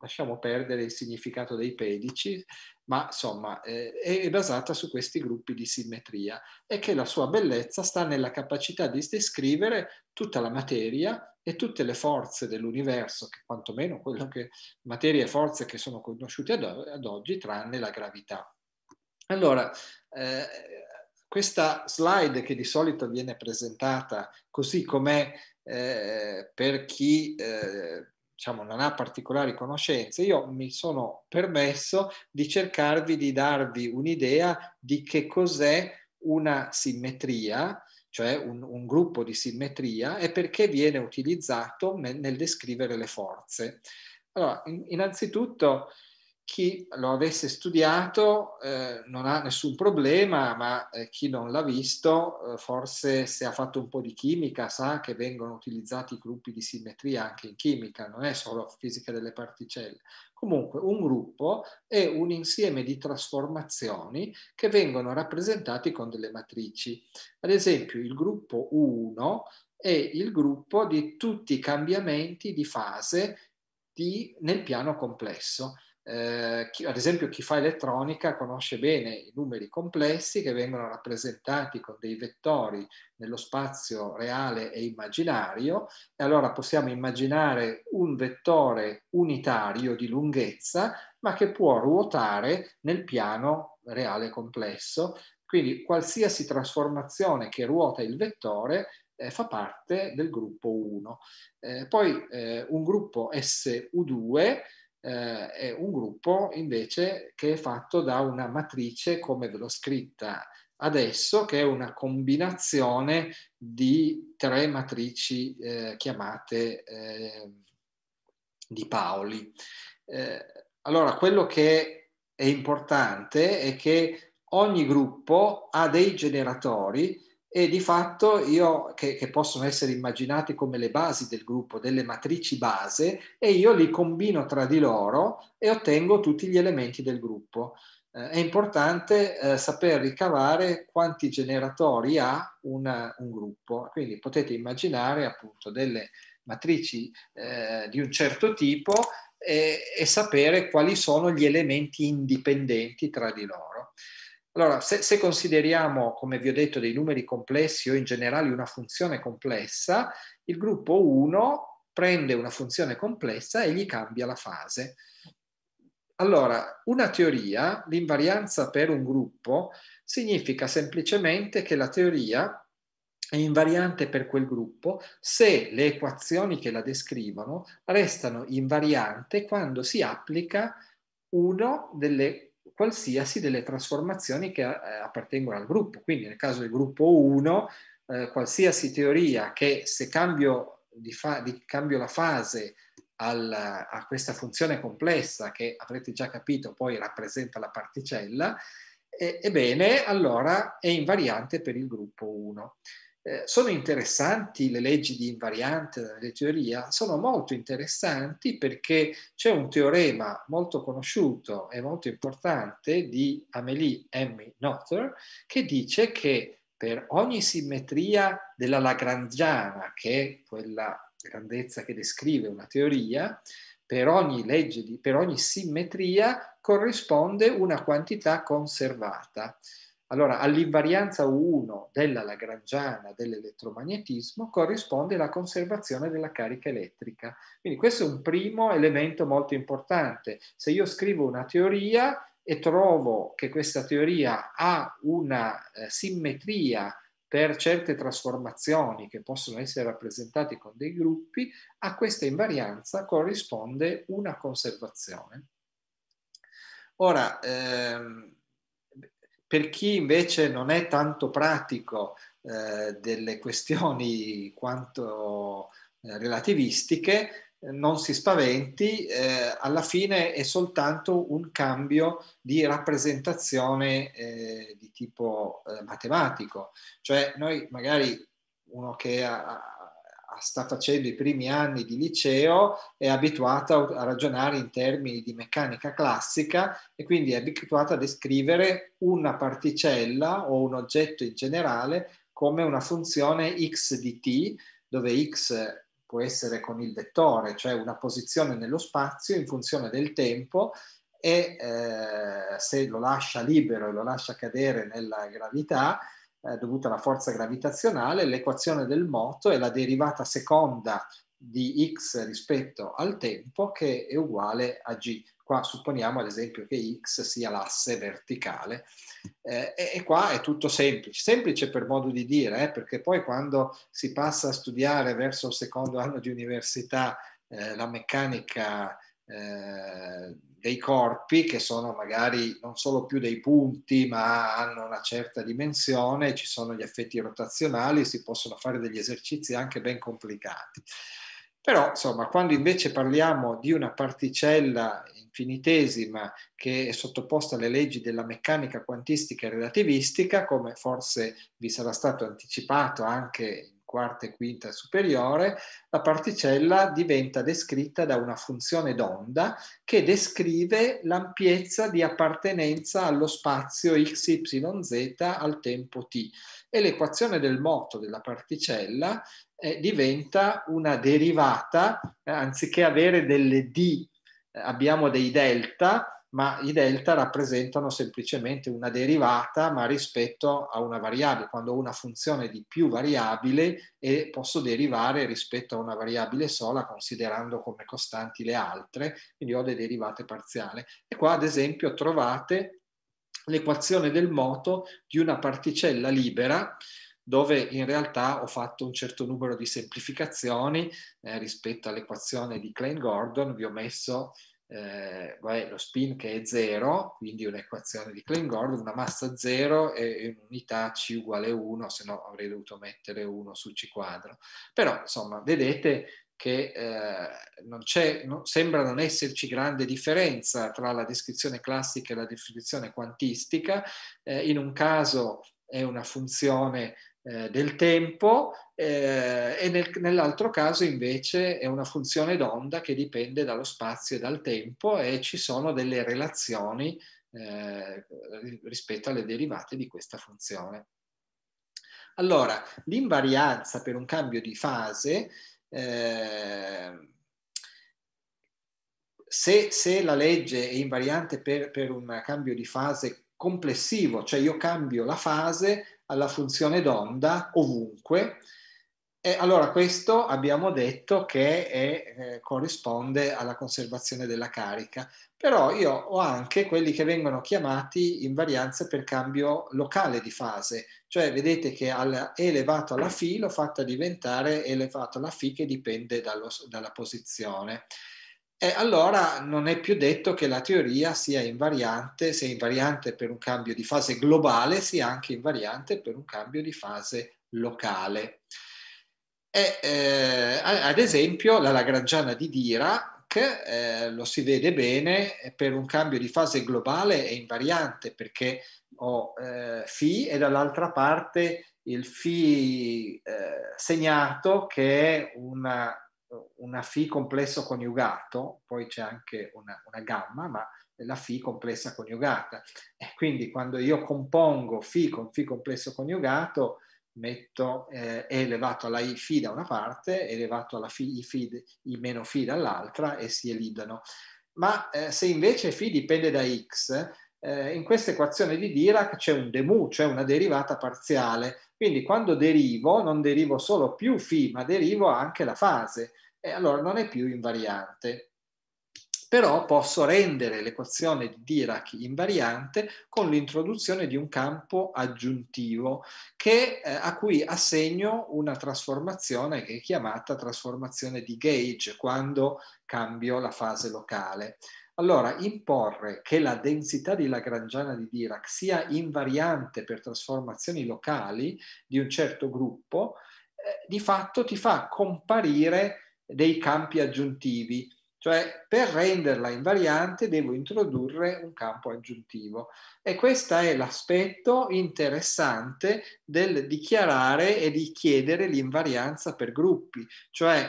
Lasciamo perdere il significato dei pedici, ma insomma eh, è basata su questi gruppi di simmetria e che la sua bellezza sta nella capacità di descrivere tutta la materia e tutte le forze dell'universo, che quantomeno quello che, materie e forze che sono conosciute ad, ad oggi, tranne la gravità. Allora, eh, questa slide che di solito viene presentata così com'è eh, per chi eh, diciamo, non ha particolari conoscenze, io mi sono permesso di cercarvi di darvi un'idea di che cos'è una simmetria cioè un, un, gruppo di simmetria, e perché viene utilizzato nel descrivere le forze. Allora, innanzitutto chi lo avesse studiato eh, non ha nessun problema, ma eh, chi non l'ha visto, eh, forse se ha fatto un po' di chimica, sa che vengono utilizzati gruppi di simmetria anche in chimica, non è solo fisica delle particelle. Comunque un gruppo è un insieme di trasformazioni che vengono rappresentati con delle matrici. Ad esempio il gruppo 1 è il gruppo di tutti i cambiamenti di fase di, nel piano complesso eh, chi, ad esempio chi fa elettronica conosce bene i numeri complessi che vengono rappresentati con dei vettori nello spazio reale e immaginario e allora possiamo immaginare un vettore unitario di lunghezza ma che può ruotare nel piano reale complesso. Quindi qualsiasi trasformazione che ruota il vettore eh, fa parte del gruppo 1. Eh, poi eh, un gruppo SU2 eh, è un gruppo invece che è fatto da una matrice come ve l'ho scritta adesso, che è una combinazione di tre matrici eh, chiamate eh, di Paoli. Eh, allora, quello che è importante è che ogni gruppo ha dei generatori e di fatto io, che, che, possono essere immaginati come le basi del gruppo, delle matrici base, e io li combino tra di loro e ottengo tutti gli elementi del gruppo. Eh, è importante eh, saper ricavare quanti generatori ha una, un gruppo, quindi potete immaginare appunto delle matrici eh, di un certo tipo e, e sapere quali sono gli elementi indipendenti tra di loro. Allora, se, se, consideriamo, come vi ho detto, dei numeri complessi o in generale una funzione complessa, il gruppo 1 prende una funzione complessa e gli cambia la fase. Allora, una teoria, l'invarianza per un gruppo, significa semplicemente che la teoria è invariante per quel gruppo se le equazioni che la descrivono restano invariante quando si applica uno delle qualsiasi delle trasformazioni che eh, appartengono al gruppo. Quindi nel caso del gruppo 1, eh, qualsiasi teoria che se cambio, di fa- di cambio la fase al, a questa funzione complessa che avrete già capito poi rappresenta la particella, e, ebbene allora è invariante per il gruppo 1. Eh, sono interessanti le leggi di invariante della teoria? Sono molto interessanti perché c'è un teorema molto conosciuto e molto importante di Amélie M. Noether che dice che per ogni simmetria della lagrangiana, che è quella grandezza che descrive una teoria, per ogni, legge di, per ogni simmetria corrisponde una quantità conservata. Allora, all'invarianza 1 della Lagrangiana dell'elettromagnetismo corrisponde la conservazione della carica elettrica. Quindi questo è un primo elemento molto importante. Se io scrivo una teoria e trovo che questa teoria ha una eh, simmetria per certe trasformazioni che possono essere rappresentate con dei gruppi, a questa invarianza corrisponde una conservazione. Ora, ehm, per chi invece non è tanto pratico eh, delle questioni quanto eh, relativistiche, eh, non si spaventi, eh, alla fine è soltanto un cambio di rappresentazione eh, di tipo eh, matematico. Cioè noi magari uno che ha, sta facendo i primi anni di liceo, è abituata a ragionare in termini di meccanica classica e quindi è abituata a descrivere una particella o un oggetto in generale come una funzione x di t, dove x può essere con il vettore, cioè una posizione nello spazio in funzione del tempo e eh, se lo lascia libero e lo lascia cadere nella gravità, eh, dovuta alla forza gravitazionale, l'equazione del moto è la derivata seconda di x rispetto al tempo che è uguale a g. Qua supponiamo ad esempio che x sia l'asse verticale eh, e, qua è tutto semplice, semplice per modo di dire, eh, perché poi quando si passa a studiare verso il secondo anno di università eh, la meccanica eh, dei corpi che sono magari non solo più dei punti, ma hanno una certa dimensione, ci sono gli effetti rotazionali, si possono fare degli esercizi anche ben complicati. Però, insomma, quando invece parliamo di una particella infinitesima che è sottoposta alle leggi della meccanica quantistica e relativistica, come forse vi sarà stato anticipato anche quarta e quinta superiore, la particella diventa descritta da una funzione d'onda che descrive l'ampiezza di appartenenza allo spazio xyz al tempo t. E l'equazione del moto della particella eh, diventa una derivata, eh, anziché avere delle d, eh, abbiamo dei delta, ma i delta rappresentano semplicemente una derivata, ma rispetto a una variabile, quando ho una funzione di più variabile e posso derivare rispetto a una variabile sola considerando come costanti le altre, quindi ho delle derivate parziali. E qua ad esempio trovate l'equazione del moto di una particella libera dove in realtà ho fatto un certo numero di semplificazioni eh, rispetto all'equazione di Klein-Gordon, vi ho messo eh, vabbè, lo spin che è 0, quindi un'equazione di Klein-Gordon, una massa 0 e un'unità C uguale 1, se no avrei dovuto mettere 1 su C quadro. Però insomma, vedete che eh, non non, sembra non esserci grande differenza tra la descrizione classica e la descrizione quantistica. Eh, in un caso è una funzione eh, del tempo eh, e nel, nell'altro caso invece è una funzione d'onda che dipende dallo spazio e dal tempo e ci sono delle relazioni eh, rispetto alle derivate di questa funzione. Allora, l'invarianza per un cambio di fase, eh, se, se, la legge è invariante per, per un cambio di fase complessivo, cioè io cambio la fase, alla funzione d'onda ovunque. E allora questo abbiamo detto che è, eh, corrisponde alla conservazione della carica, però io ho anche quelli che vengono chiamati invarianze per cambio locale di fase, cioè vedete che al elevato alla φ l'ho fatta diventare elevato alla φ che dipende dallo, dalla posizione e allora non è più detto che la teoria sia invariante, se è invariante per un cambio di fase globale, sia anche invariante per un cambio di fase locale. E, eh, ad esempio la Lagrangiana di Dirac eh, lo si vede bene, per un cambio di fase globale è invariante perché ho eh, φ e dall'altra parte il φ eh, segnato che è una una Φ complesso coniugato, poi c'è anche una, una gamma, ma la Φ complessa coniugata. E eh, quindi quando io compongo Φ con Φ complesso coniugato, metto eh, elevato alla I Φ da una parte, elevato alla Φ, I, Φ, I meno Φ dall'altra e si elidono. Ma eh, se invece Φ dipende da X, eh, in questa equazione di Dirac c'è un demu, cioè una derivata parziale. Quindi quando derivo non derivo solo più Φ, ma derivo anche la fase eh, allora non è più invariante. Però posso rendere l'equazione di Dirac invariante con l'introduzione di un campo aggiuntivo che, eh, a cui assegno una trasformazione che è chiamata trasformazione di gauge quando cambio la fase locale. Allora, imporre che la densità di Lagrangiana di Dirac sia invariante per trasformazioni locali di un certo gruppo, eh, di fatto ti fa comparire dei campi aggiuntivi, cioè per renderla invariante devo introdurre un campo aggiuntivo. E questo è l'aspetto interessante del dichiarare e di chiedere l'invarianza per gruppi, cioè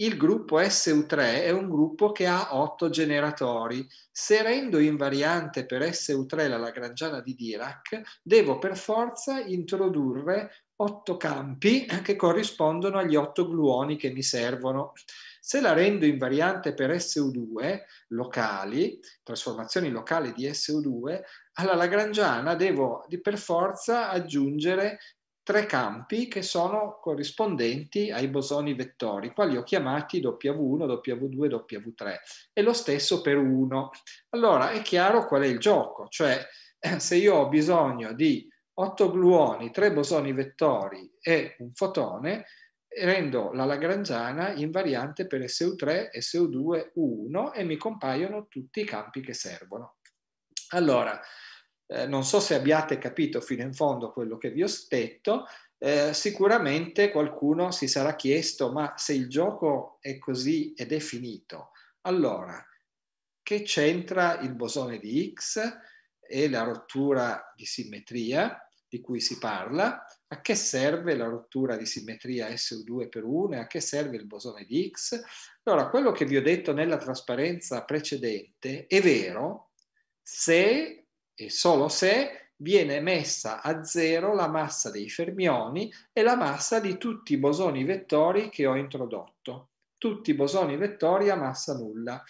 il gruppo SU3 è un gruppo che ha otto generatori. Se rendo invariante per SU3 la lagrangiana di Dirac, devo per forza introdurre otto campi che corrispondono agli otto gluoni che mi servono. Se la rendo invariante per SU2 locali, trasformazioni locali di SU2, alla lagrangiana devo di per forza aggiungere tre campi che sono corrispondenti ai bosoni vettori, quali ho chiamati W1, W2, W3 e lo stesso per 1. Allora è chiaro qual è il gioco, cioè eh, se io ho bisogno di 8 gluoni, 3 bosoni vettori e un fotone, rendo la lagrangiana invariante per SU3, SU2, U1 e mi compaiono tutti i campi che servono. Allora, eh, non so se abbiate capito fino in fondo quello che vi ho detto, eh, sicuramente qualcuno si sarà chiesto, ma se il gioco è così ed è finito, allora che c'entra il bosone di X e la rottura di simmetria? di cui si parla, a che serve la rottura di simmetria SU2 per 1, e a che serve il bosone di X. Allora, quello che vi ho detto nella trasparenza precedente è vero se e solo se viene messa a zero la massa dei fermioni e la massa di tutti i bosoni vettori che ho introdotto. Tutti i bosoni vettori a massa nulla.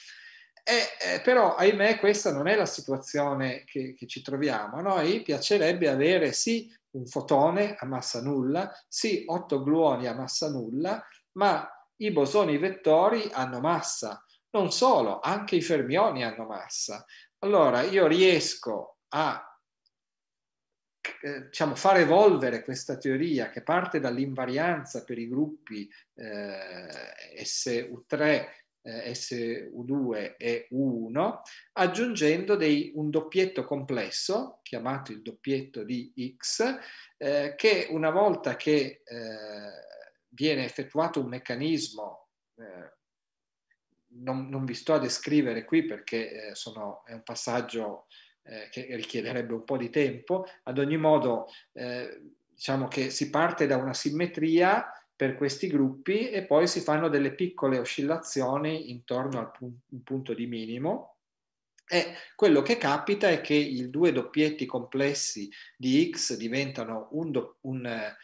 Eh, eh, però, ahimè, questa non è la situazione che, che, ci troviamo. A noi piacerebbe avere sì un fotone a massa nulla, sì otto gluoni a massa nulla, ma i bosoni vettori hanno massa. Non solo, anche i fermioni hanno massa. Allora, io riesco a eh, diciamo, far evolvere questa teoria che parte dall'invarianza per i gruppi eh, SU3 eh, SU2 e U1, aggiungendo dei, un doppietto complesso, chiamato il doppietto di X, eh, che una volta che eh, viene effettuato un meccanismo eh, non, non, vi sto a descrivere qui perché eh, sono, è un passaggio eh, che richiederebbe un po' di tempo, ad ogni modo eh, diciamo che si parte da una simmetria per questi gruppi e poi si fanno delle piccole oscillazioni intorno al pun- punto di minimo e quello che capita è che i due doppietti complessi di x diventano un, do- un, eh,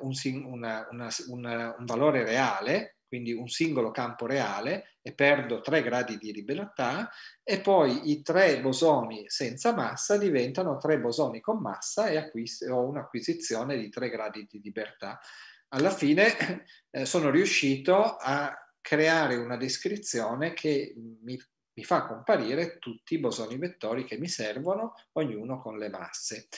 un, una, una, una, un valore reale, quindi un singolo campo reale e perdo tre gradi di libertà e poi i tre bosoni senza massa diventano tre bosoni con massa e acquis- ho un'acquisizione di tre gradi di libertà alla fine eh, sono riuscito a creare una descrizione che mi, mi, fa comparire tutti i bosoni vettori che mi servono, ognuno con le masse.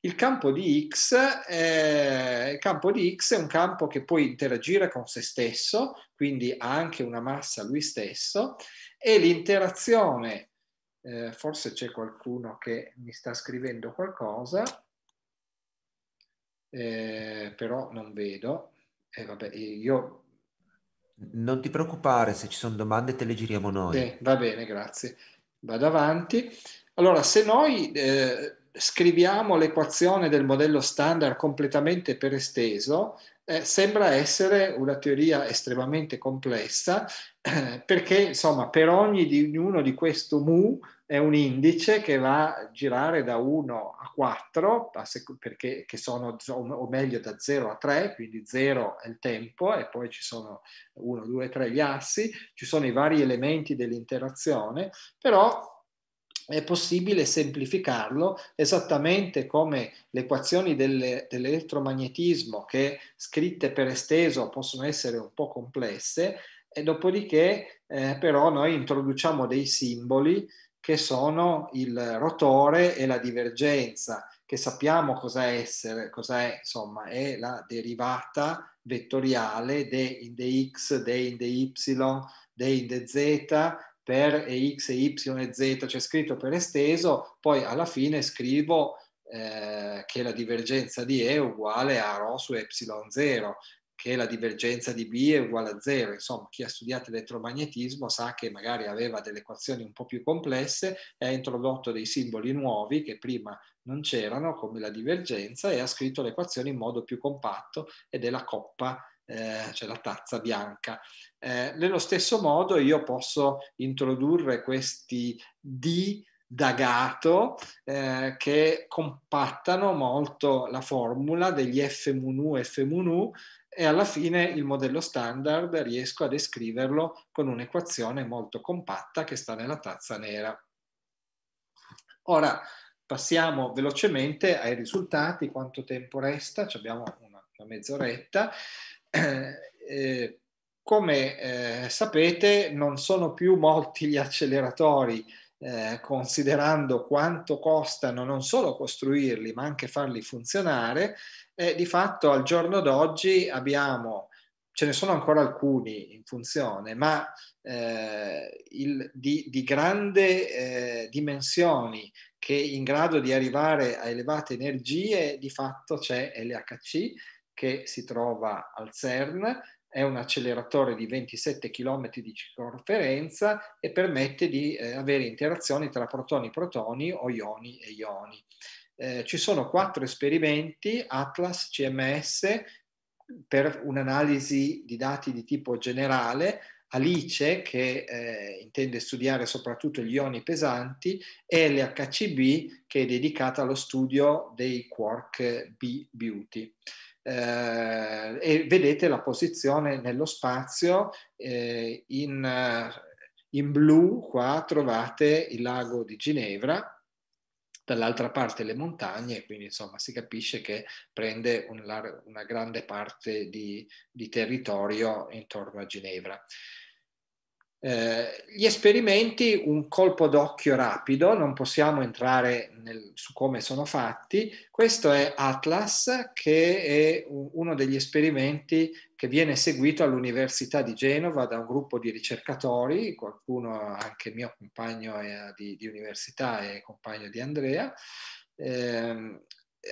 Il campo, di X, eh, il campo di X è un campo che può interagire con se stesso, quindi ha anche una massa lui stesso, e l'interazione, eh, forse c'è qualcuno che mi sta scrivendo qualcosa, eh, però non vedo. E eh, vabbè, eh, io... Non ti preoccupare, se ci sono domande te le giriamo noi. Eh, va bene, grazie. Vado avanti. Allora, se noi eh, scriviamo l'equazione del modello standard completamente per esteso, eh, sembra essere una teoria estremamente complessa eh, perché insomma per ognuno di questo mu è un indice che va a girare da 1 a 4, perché, che sono, o meglio da 0 a 3, quindi 0 è il tempo e poi ci sono 1, 2, 3 gli assi, ci sono i vari elementi dell'interazione, però è possibile semplificarlo esattamente come le equazioni delle, dell'elettromagnetismo che scritte per esteso possono essere un po' complesse e dopodiché eh, però noi introduciamo dei simboli che sono il rotore e la divergenza, che sappiamo cosa essere, cos'è, insomma, è la derivata vettoriale de in de x, de in de y, de in de z per x, y e z, c'è cioè scritto per esteso, poi alla fine scrivo eh, che la divergenza di E è uguale a rho su ε0, che la divergenza di B è uguale a zero. Insomma, chi ha studiato elettromagnetismo sa che magari aveva delle equazioni un po' più complesse e ha introdotto dei simboli nuovi che prima non c'erano, come la divergenza, e ha scritto le equazioni in modo più compatto ed è la coppa eh, cioè la tazza bianca. Eh, nello stesso modo io posso introdurre questi D dagato eh, che compattano molto la formula degli F mu nu F mu nu e alla fine il modello standard riesco a descriverlo con un'equazione molto compatta che sta nella tazza nera. Ora passiamo velocemente ai risultati, quanto tempo resta? Ci abbiamo una, una mezz'oretta. Eh, eh come eh, sapete non sono più molti gli acceleratori eh, considerando quanto costano non solo costruirli ma anche farli funzionare, eh, di fatto al giorno d'oggi abbiamo, ce ne sono ancora alcuni in funzione, ma eh, il, di, di grande eh, dimensioni che in grado di arrivare a elevate energie, di fatto c'è LHC che si trova al CERN, è un acceleratore di 27 km di circonferenza e permette di eh, avere interazioni tra protoni, protoni o ioni e ioni. Eh, ci sono quattro esperimenti, Atlas, CMS, per un'analisi di dati di tipo generale, Alice, che eh, intende studiare soprattutto gli ioni pesanti, e l'HCB, che è dedicata allo studio dei quark B-beauty eh, e vedete la posizione nello spazio eh, in, eh, in blu qua trovate il lago di Ginevra dall'altra parte le montagne, quindi insomma si capisce che prende un una grande parte di, di territorio intorno a Ginevra. Eh, gli esperimenti, un colpo d'occhio rapido, non possiamo entrare nel, su come sono fatti. Questo è Atlas, che è uno degli esperimenti che viene seguito all'Università di Genova da un gruppo di ricercatori, qualcuno anche mio compagno è, eh, di, di, università e compagno di Andrea. Eh,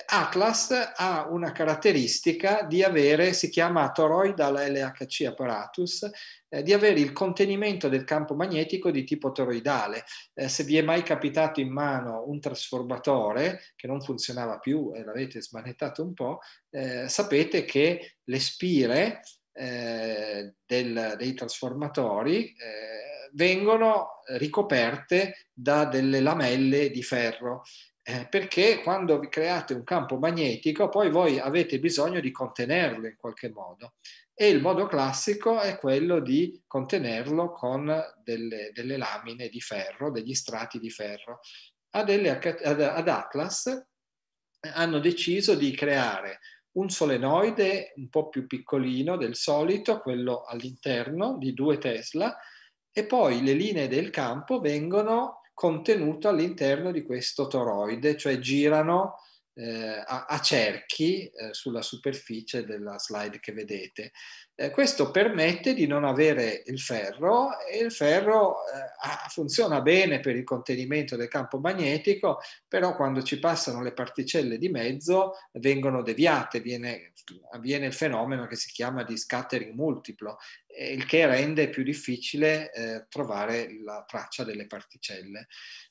Atlas ha una caratteristica di avere, si chiama toroidal LHC apparatus, eh, di avere il contenimento del campo magnetico di tipo toroidale. Eh, se vi è mai capitato in mano un trasformatore che non funzionava più e l'avete smanettato un po', eh, sapete che le spire eh, del, dei trasformatori eh, vengono ricoperte da delle lamelle di ferro eh, perché quando vi create un campo magnetico poi voi avete bisogno di contenerlo in qualche modo e il modo classico è quello di contenerlo con delle, delle lamine di ferro, degli strati di ferro. Delle, ad, ad Atlas eh, hanno deciso di creare un solenoide un po' più piccolino del solito, quello all'interno di due Tesla, e poi le linee del campo vengono contenuto all'interno di questo toroide, cioè girano eh, a, a, cerchi eh, sulla superficie della slide che vedete. Eh, questo permette di non avere il ferro e il ferro eh, funziona bene per il contenimento del campo magnetico, però quando ci passano le particelle di mezzo vengono deviate, viene, avviene il fenomeno che si chiama di scattering multiplo eh, il che rende più difficile eh, trovare la traccia delle particelle.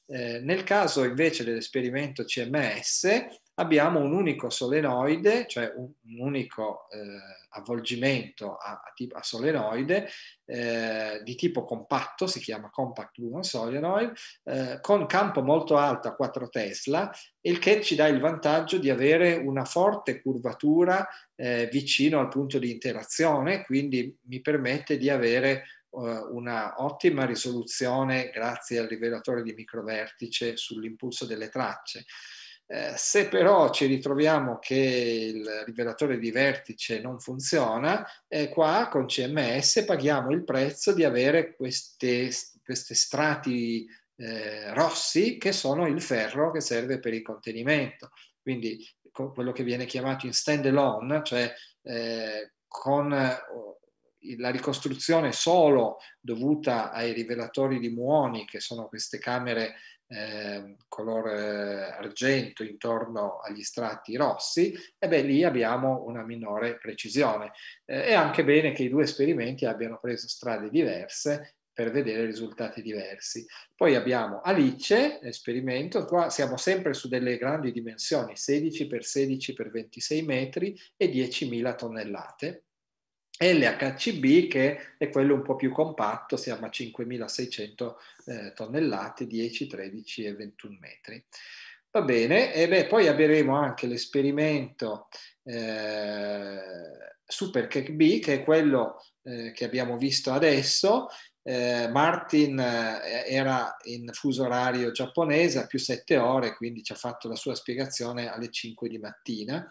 Eh, nel caso invece dell'esperimento CMS abbiamo un unico solenoide, cioè un, un unico eh, avvolgimento a, a, a solenoide eh, di tipo compatto, si chiama Compact Woman Solenoid, eh, con campo molto alto a 4 Tesla il che ci dà il vantaggio di avere una forte curvatura eh, vicino al punto di interazione, quindi mi permette di avere eh, una ottima risoluzione grazie al rivelatore di microvertice sull'impulso delle tracce. Eh, se però ci ritroviamo che il rivelatore di vertice non funziona, eh, qua con CMS paghiamo il prezzo di avere questi strati eh, rossi, che sono il ferro che serve per il contenimento. Quindi co- quello che viene chiamato in stand alone, cioè eh, con eh, la ricostruzione solo dovuta ai rivelatori di muoni, che sono queste camere ehm, eh, color argento intorno agli strati rossi, e beh lì abbiamo una minore precisione. Eh, è anche bene che i due esperimenti abbiano preso strade diverse per vedere risultati diversi. Poi abbiamo Alice, esperimento, qua siamo sempre su delle grandi dimensioni, 16 x 16 x 26 metri e 10.000 tonnellate. LHCB che è quello un po' più compatto, siamo a 5.600 eh, tonnellate, 10, 13 e 21 metri. Va bene, e beh, poi avremo anche l'esperimento eh, Supercake B, che è quello eh, che abbiamo visto adesso, eh, Martin eh, era in fuso orario giapponese a più sette ore, quindi ci ha fatto la sua spiegazione alle 5 di mattina.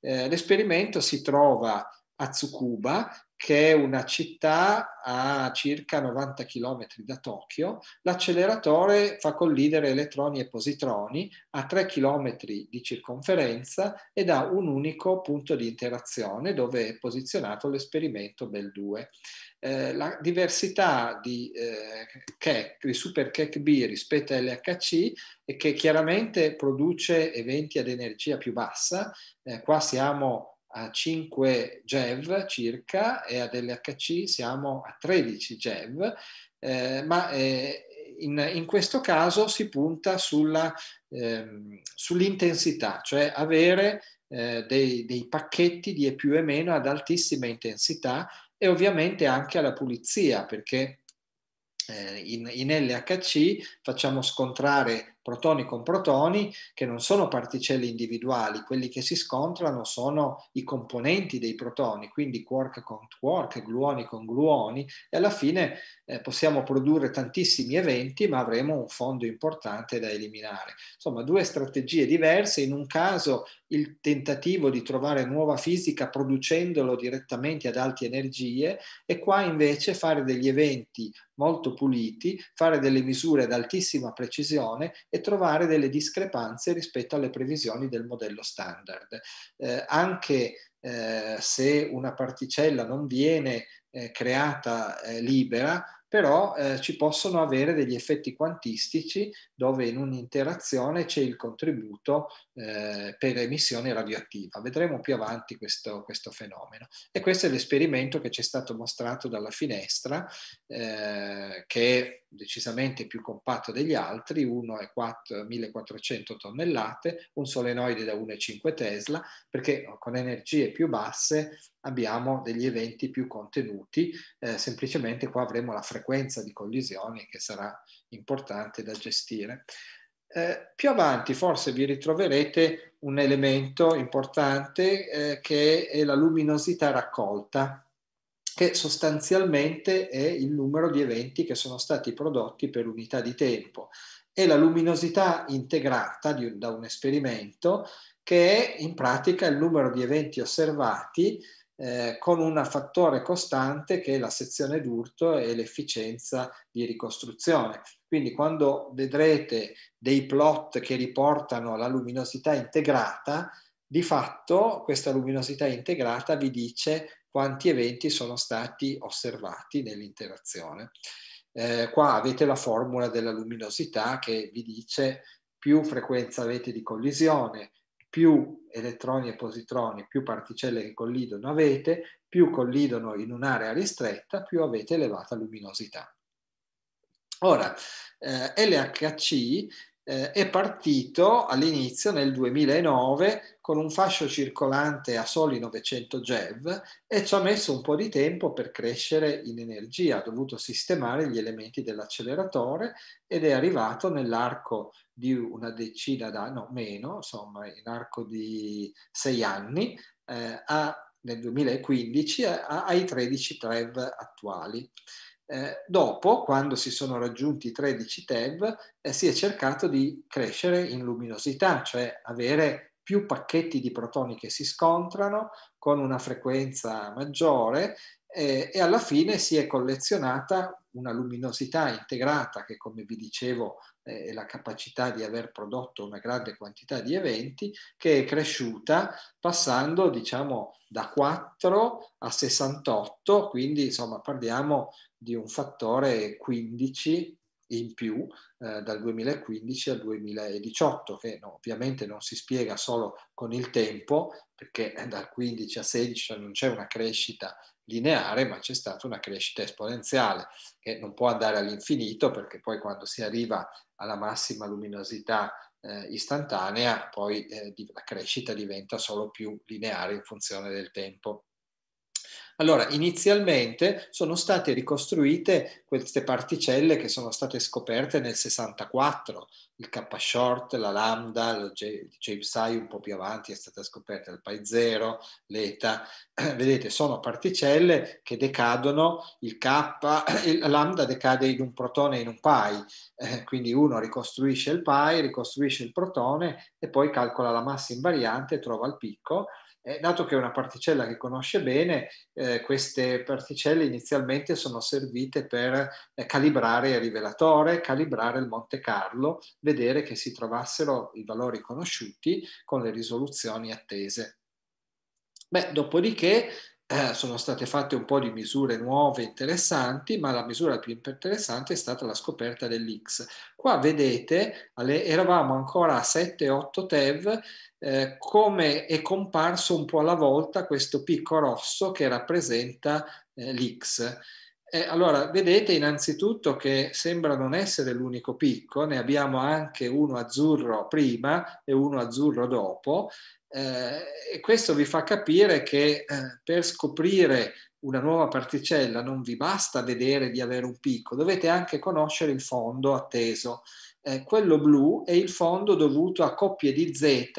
Eh, l'esperimento si trova a Tsukuba, che è una città a circa 90 km da Tokyo, l'acceleratore fa collidere elettroni e positroni a 3 km di circonferenza ed ha un unico punto di interazione dove è posizionato l'esperimento Bell 2. Eh, la diversità di, eh, CAC, di Super CAC B rispetto all'HC è che chiaramente produce eventi ad energia più bassa, eh, qua siamo a 5 GeV circa e ad LHC siamo a 13 GeV, eh, ma eh, in, in, questo caso si punta sulla, ehm, sull'intensità, cioè avere eh, dei, dei, pacchetti di E più e meno ad altissima intensità e ovviamente anche alla pulizia, perché eh, in, in LHC facciamo scontrare protoni con protoni che non sono particelle individuali, quelli che si scontrano sono i componenti dei protoni, quindi quark con quark, gluoni con gluoni e alla fine eh, possiamo produrre tantissimi eventi ma avremo un fondo importante da eliminare. Insomma, due strategie diverse, in un caso il tentativo di trovare nuova fisica producendolo direttamente ad alte energie e qua invece fare degli eventi molto puliti, fare delle misure ad altissima precisione e trovare delle discrepanze rispetto alle previsioni del modello standard. Eh, anche eh, se una particella non viene eh, creata eh, libera, però eh, ci possono avere degli effetti quantistici dove in un'interazione c'è il contributo eh, per emissione radioattiva. Vedremo più avanti questo, questo, fenomeno. E questo è l'esperimento che ci è stato mostrato dalla finestra, eh, che è decisamente più compatto degli altri, uno 1400 tonnellate, un solenoide da 1,5 Tesla, perché con energie più basse abbiamo degli eventi più contenuti, eh, semplicemente qua avremo la frequenza di collisioni che sarà importante da gestire. Eh, più avanti forse vi ritroverete un elemento importante eh, che è la luminosità raccolta, che sostanzialmente è il numero di eventi che sono stati prodotti per unità di tempo. È la luminosità integrata di, da un esperimento che è in pratica il numero di eventi osservati eh, con un fattore costante che è la sezione d'urto e l'efficienza di ricostruzione. Quindi quando vedrete dei plot che riportano la luminosità integrata, di fatto questa luminosità integrata vi dice quanti eventi sono stati osservati nell'interazione. Eh, qua avete la formula della luminosità che vi dice più frequenza avete di collisione, più elettroni e positroni, più particelle che collidono avete, più collidono in un'area ristretta, più avete elevata luminosità. Ora, eh, LHC eh, è partito all'inizio nel 2009 con un fascio circolante a soli 900 GeV e ci ha messo un po' di tempo per crescere in energia, ha dovuto sistemare gli elementi dell'acceleratore ed è arrivato nell'arco di una decina d'anni, no meno, insomma in arco di sei anni, eh, a, nel 2015 a, ai 13 TREV attuali. Eh, dopo, quando si sono raggiunti i 13 TeV, eh, si è cercato di crescere in luminosità, cioè avere più pacchetti di protoni che si scontrano con una frequenza maggiore eh, e alla fine si è collezionata una luminosità integrata che, come vi dicevo, e eh, la capacità di aver prodotto una grande quantità di eventi che è cresciuta passando diciamo da 4 a 68, quindi insomma parliamo di un fattore 15 in più eh, dal 2015 al 2018, che no, ovviamente non si spiega solo con il tempo, perché eh, dal 15 a 16 non c'è una crescita lineare, ma c'è stata una crescita esponenziale che non può andare all'infinito perché poi quando si arriva alla massima luminosità eh, istantanea, poi eh, la crescita diventa solo più lineare in funzione del tempo. Allora, inizialmente sono state ricostruite queste particelle che sono state scoperte nel 64, il K short, la lambda, lo J psi un po' più avanti è stata scoperta il pi 0, l'eta. Vedete, sono particelle che decadono, il K, la lambda decade in un protone e in un pi, eh, quindi uno ricostruisce il pi, ricostruisce il protone e poi calcola la massa invariante, trova il picco eh, dato che è una particella che conosce bene, eh, queste particelle inizialmente sono servite per eh, calibrare il rivelatore, calibrare il Monte Carlo, vedere che si trovassero i valori conosciuti con le risoluzioni attese. Beh, dopodiché eh, sono state fatte un po' di misure nuove interessanti, ma la misura più interessante è stata la scoperta dell'X. Qua vedete, alle, eravamo ancora a 7-8 TeV eh, come è comparso un po' alla volta questo picco rosso che rappresenta eh, l'X. Eh, allora, vedete innanzitutto che sembra non essere l'unico picco, ne abbiamo anche uno azzurro prima e uno azzurro dopo, eh, e questo vi fa capire che eh, per scoprire una nuova particella non vi basta vedere di avere un picco, dovete anche conoscere il fondo atteso. Eh, quello blu è il fondo dovuto a coppie di Z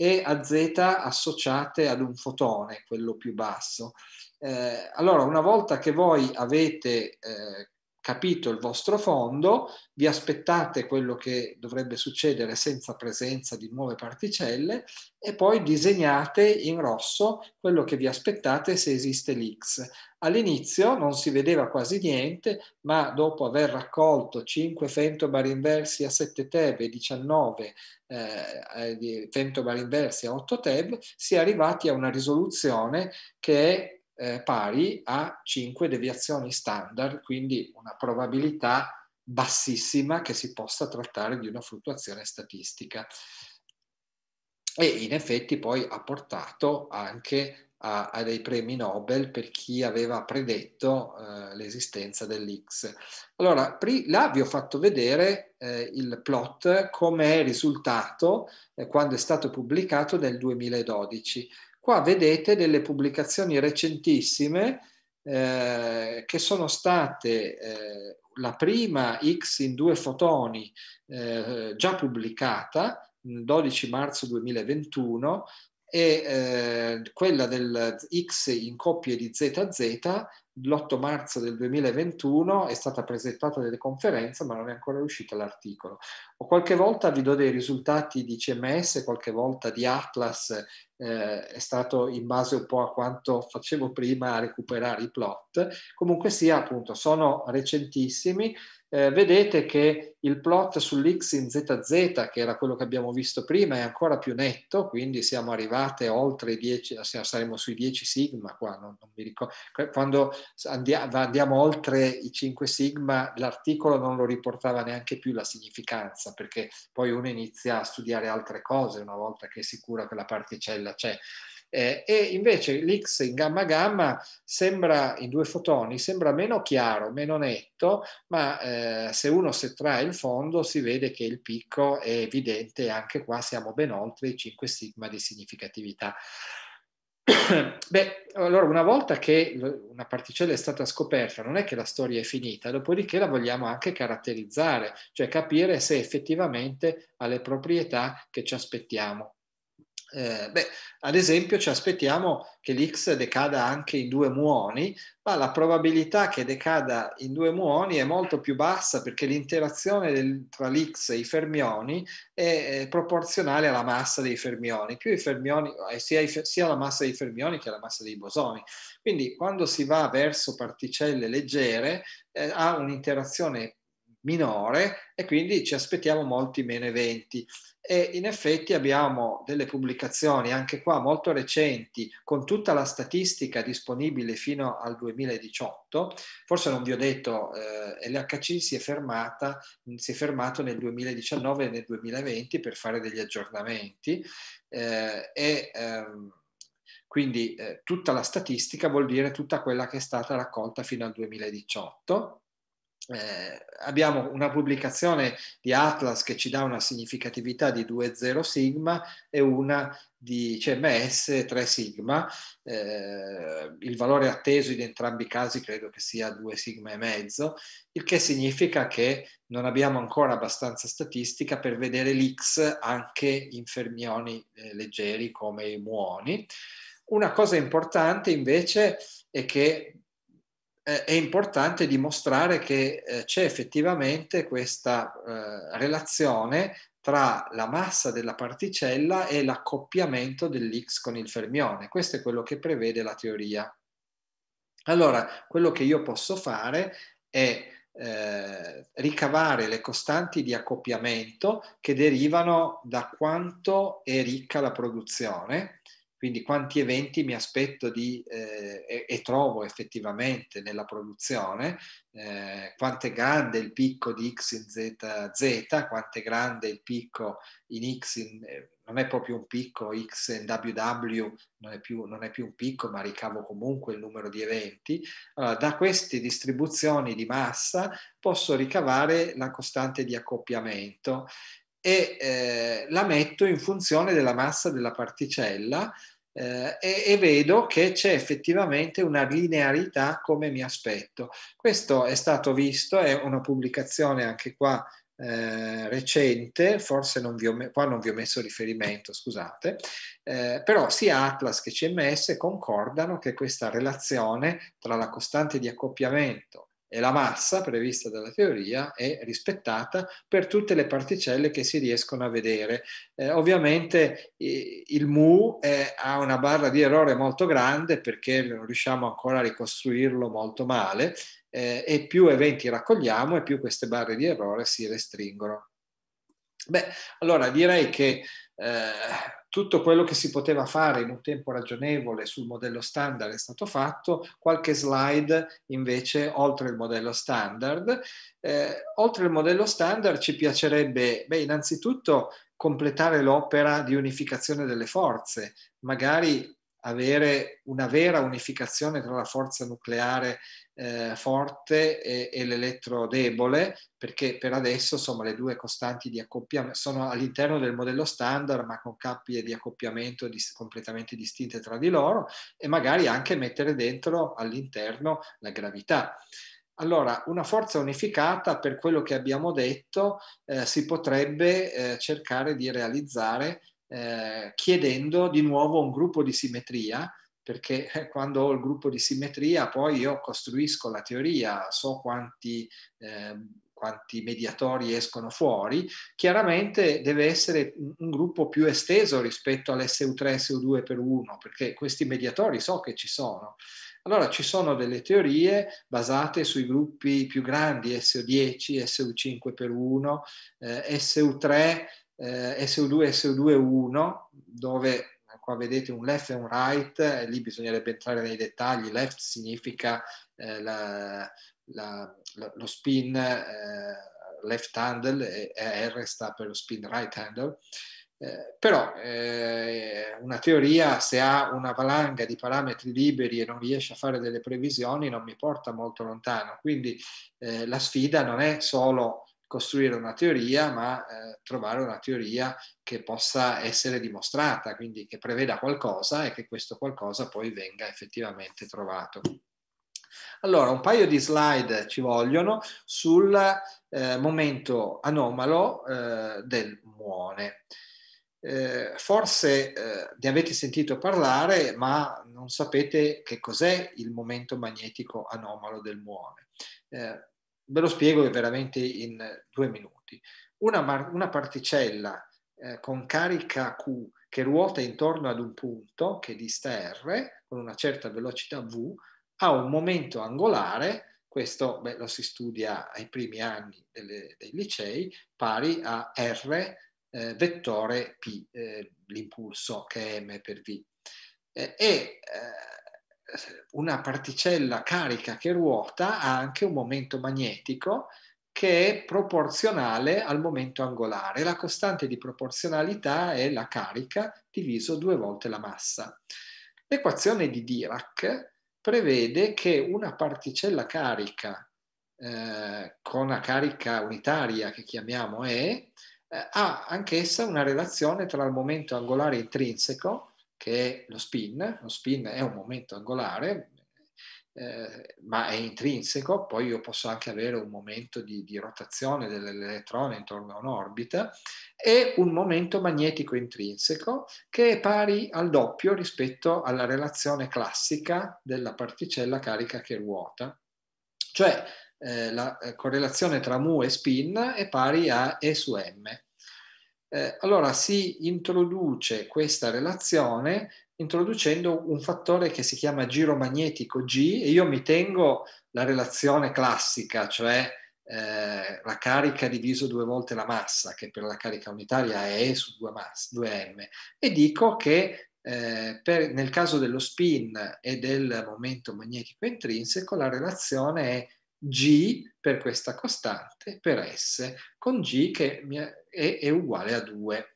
e a Z associate ad un fotone, quello più basso. Eh, allora, una volta che voi avete eh, capito il vostro fondo, vi aspettate quello che dovrebbe succedere senza presenza di nuove particelle e poi disegnate in rosso quello che vi aspettate se esiste l'X. All'inizio non si vedeva quasi niente, ma dopo aver raccolto 5 femtobar inversi a 7 TEB e 19 eh, eh femtobar inversi a 8 TEB, si è arrivati a una risoluzione che è eh, pari a 5 deviazioni standard, quindi una probabilità bassissima che si possa trattare di una fluttuazione statistica. E in effetti poi ha portato anche a, a dei premi Nobel per chi aveva predetto eh, l'esistenza dell'X. Allora, là vi ho fatto vedere eh, il plot come è risultato eh, quando è stato pubblicato nel 2012 Qua vedete delle pubblicazioni recentissime eh, che sono state eh, la prima X in due fotoni eh, già pubblicata il 12 marzo 2021 e eh, quella del X in coppie di ZZ l'8 marzo del 2021 è stata presentata nelle conferenze ma non è ancora uscita l'articolo. O qualche volta vi do dei risultati di CMS, qualche volta di Atlas eh, è stato in base un po' a quanto facevo prima a recuperare i plot. Comunque sia, appunto, sono recentissimi. Eh, vedete che il plot sull'X in ZZ, che era quello che abbiamo visto prima, è ancora più netto, quindi siamo arrivate oltre i 10, eh, saremo sui 10 sigma qua, non, non mi ricordo. Cioè, quando andiamo, andiamo oltre i 5 sigma, l'articolo non lo riportava neanche più la significanza, perché poi uno inizia a studiare altre cose una volta che è sicuro che la particella quella c'è. Cioè, eh, e invece l'X in gamma gamma sembra, in due fotoni, sembra meno chiaro, meno netto, ma eh, se uno si trae il fondo si vede che il picco è evidente, anche qua siamo ben oltre i 5 sigma di significatività. Beh, allora una volta che una particella è stata scoperta, non è che la storia è finita, dopodiché la vogliamo anche caratterizzare, cioè capire se effettivamente ha le proprietà che ci aspettiamo. Eh, beh, ad esempio ci aspettiamo che l'X decada anche in due muoni, ma la probabilità che decada in due muoni è molto più bassa perché l'interazione del, tra l'X e i fermioni è, è, proporzionale alla massa dei fermioni, più i fermioni, eh, sia, i, sia la massa dei fermioni che la massa dei bosoni. Quindi quando si va verso particelle leggere eh, ha un'interazione minore e quindi ci aspettiamo molti meno eventi. E in effetti abbiamo delle pubblicazioni anche qua molto recenti con tutta la statistica disponibile fino al 2018. Forse non vi ho detto, eh, l'HC si è, fermata, si è fermato nel 2019 e nel 2020 per fare degli aggiornamenti eh, e ehm, quindi eh, tutta la statistica vuol dire tutta quella che è stata raccolta fino al 2018 eh, abbiamo una pubblicazione di Atlas che ci dà una significatività di 2,0 sigma e una di CMS cioè, 3 sigma, eh, il valore atteso in entrambi i casi credo che sia 2 sigma e mezzo, il che significa che non abbiamo ancora abbastanza statistica per vedere l'X anche in fermioni eh, leggeri come i muoni. Una cosa importante invece è che è importante dimostrare che eh, c'è effettivamente questa eh, relazione tra la massa della particella e l'accoppiamento dell'X con il fermione. Questo è quello che prevede la teoria. Allora, quello che io posso fare è eh, ricavare le costanti di accoppiamento che derivano da quanto è ricca la produzione quindi quanti eventi mi aspetto di, eh, e, e, trovo effettivamente nella produzione, eh, quanto è grande il picco di X in z quanto è grande il picco in X in... Eh, non è proprio un picco, X WW non è, più, non è più un picco, ma ricavo comunque il numero di eventi. Allora, da queste distribuzioni di massa posso ricavare la costante di accoppiamento e eh, la metto in funzione della massa della particella eh, e, e, vedo che c'è effettivamente una linearità come mi aspetto. Questo è stato visto, è una pubblicazione anche qua eh, recente, forse non vi, ho, qua non vi ho messo riferimento, scusate, eh, però sia Atlas che CMS concordano che questa relazione tra la costante di accoppiamento e la massa prevista dalla teoria è rispettata per tutte le particelle che si riescono a vedere. Eh, ovviamente il mu è, ha una barra di errore molto grande perché non riusciamo ancora a ricostruirlo molto male eh, e più eventi raccogliamo e più queste barre di errore si restringono. Beh, allora direi che eh, tutto quello che si poteva fare in un tempo ragionevole sul modello standard è stato fatto, qualche slide invece oltre il modello standard. Eh, oltre il modello standard ci piacerebbe, beh, innanzitutto completare l'opera di unificazione delle forze, magari avere una vera unificazione tra la forza nucleare eh, forte e, e, l'elettro debole, perché per adesso insomma, le due costanti di accoppiamento sono all'interno del modello standard, ma con cappie di accoppiamento dis- completamente distinte tra di loro, e magari anche mettere dentro all'interno la gravità. Allora, una forza unificata, per quello che abbiamo detto, eh, si potrebbe eh, cercare di realizzare eh, chiedendo di nuovo un gruppo di simmetria, perché quando ho il gruppo di simmetria poi io costruisco la teoria, so quanti, eh, quanti mediatori escono fuori, chiaramente deve essere un gruppo più esteso rispetto all'SU3, SU2 per 1, perché questi mediatori so che ci sono. Allora ci sono delle teorie basate sui gruppi più grandi, su 10 SU5 per 1, eh, SU3 eh, so 2 e 2 1 dove qua vedete un left e un right, e lì bisognerebbe entrare nei dettagli, left significa eh, la, la, lo spin eh, left handle e R sta per lo spin right handle, eh, però eh, una teoria se ha una valanga di parametri liberi e non riesce a fare delle previsioni non mi porta molto lontano, quindi eh, la sfida non è solo costruire una teoria, ma eh, trovare una teoria che possa essere dimostrata, quindi che preveda qualcosa e che questo qualcosa poi venga effettivamente trovato. Allora, un paio di slide ci vogliono sul eh, momento anomalo eh, del muone. Eh, forse eh, ne avete sentito parlare, ma non sapete che cos'è il momento magnetico anomalo del muone. Eh, ve lo spiego veramente in due minuti. Una, una particella eh, con carica Q che ruota intorno ad un punto che dista R con una certa velocità V ha un momento angolare, questo beh, lo si studia ai primi anni delle, dei licei, pari a R eh, vettore P, eh, l'impulso che è M per V. Eh, e eh, una particella carica che ruota ha anche un momento magnetico che è proporzionale al momento angolare. La costante di proporzionalità è la carica diviso due volte la massa. L'equazione di Dirac prevede che una particella carica eh, con una carica unitaria che chiamiamo E eh, ha anch'essa una relazione tra il momento angolare intrinseco che è lo spin. Lo spin è un momento angolare, eh, ma è intrinseco, poi io posso anche avere un momento di, di rotazione dell'elettrone intorno a un'orbita e un momento magnetico intrinseco che è pari al doppio rispetto alla relazione classica della particella carica che ruota. Cioè eh, la eh, correlazione tra mu e spin è pari a E su m eh, allora si introduce questa relazione introducendo un fattore che si chiama giro magnetico G e io mi tengo la relazione classica, cioè eh, la carica diviso due volte la massa, che per la carica unitaria è E su 2 m e dico che eh, per, nel caso dello spin e del momento magnetico intrinseco la relazione è g per questa costante per s con g che è, è uguale a 2.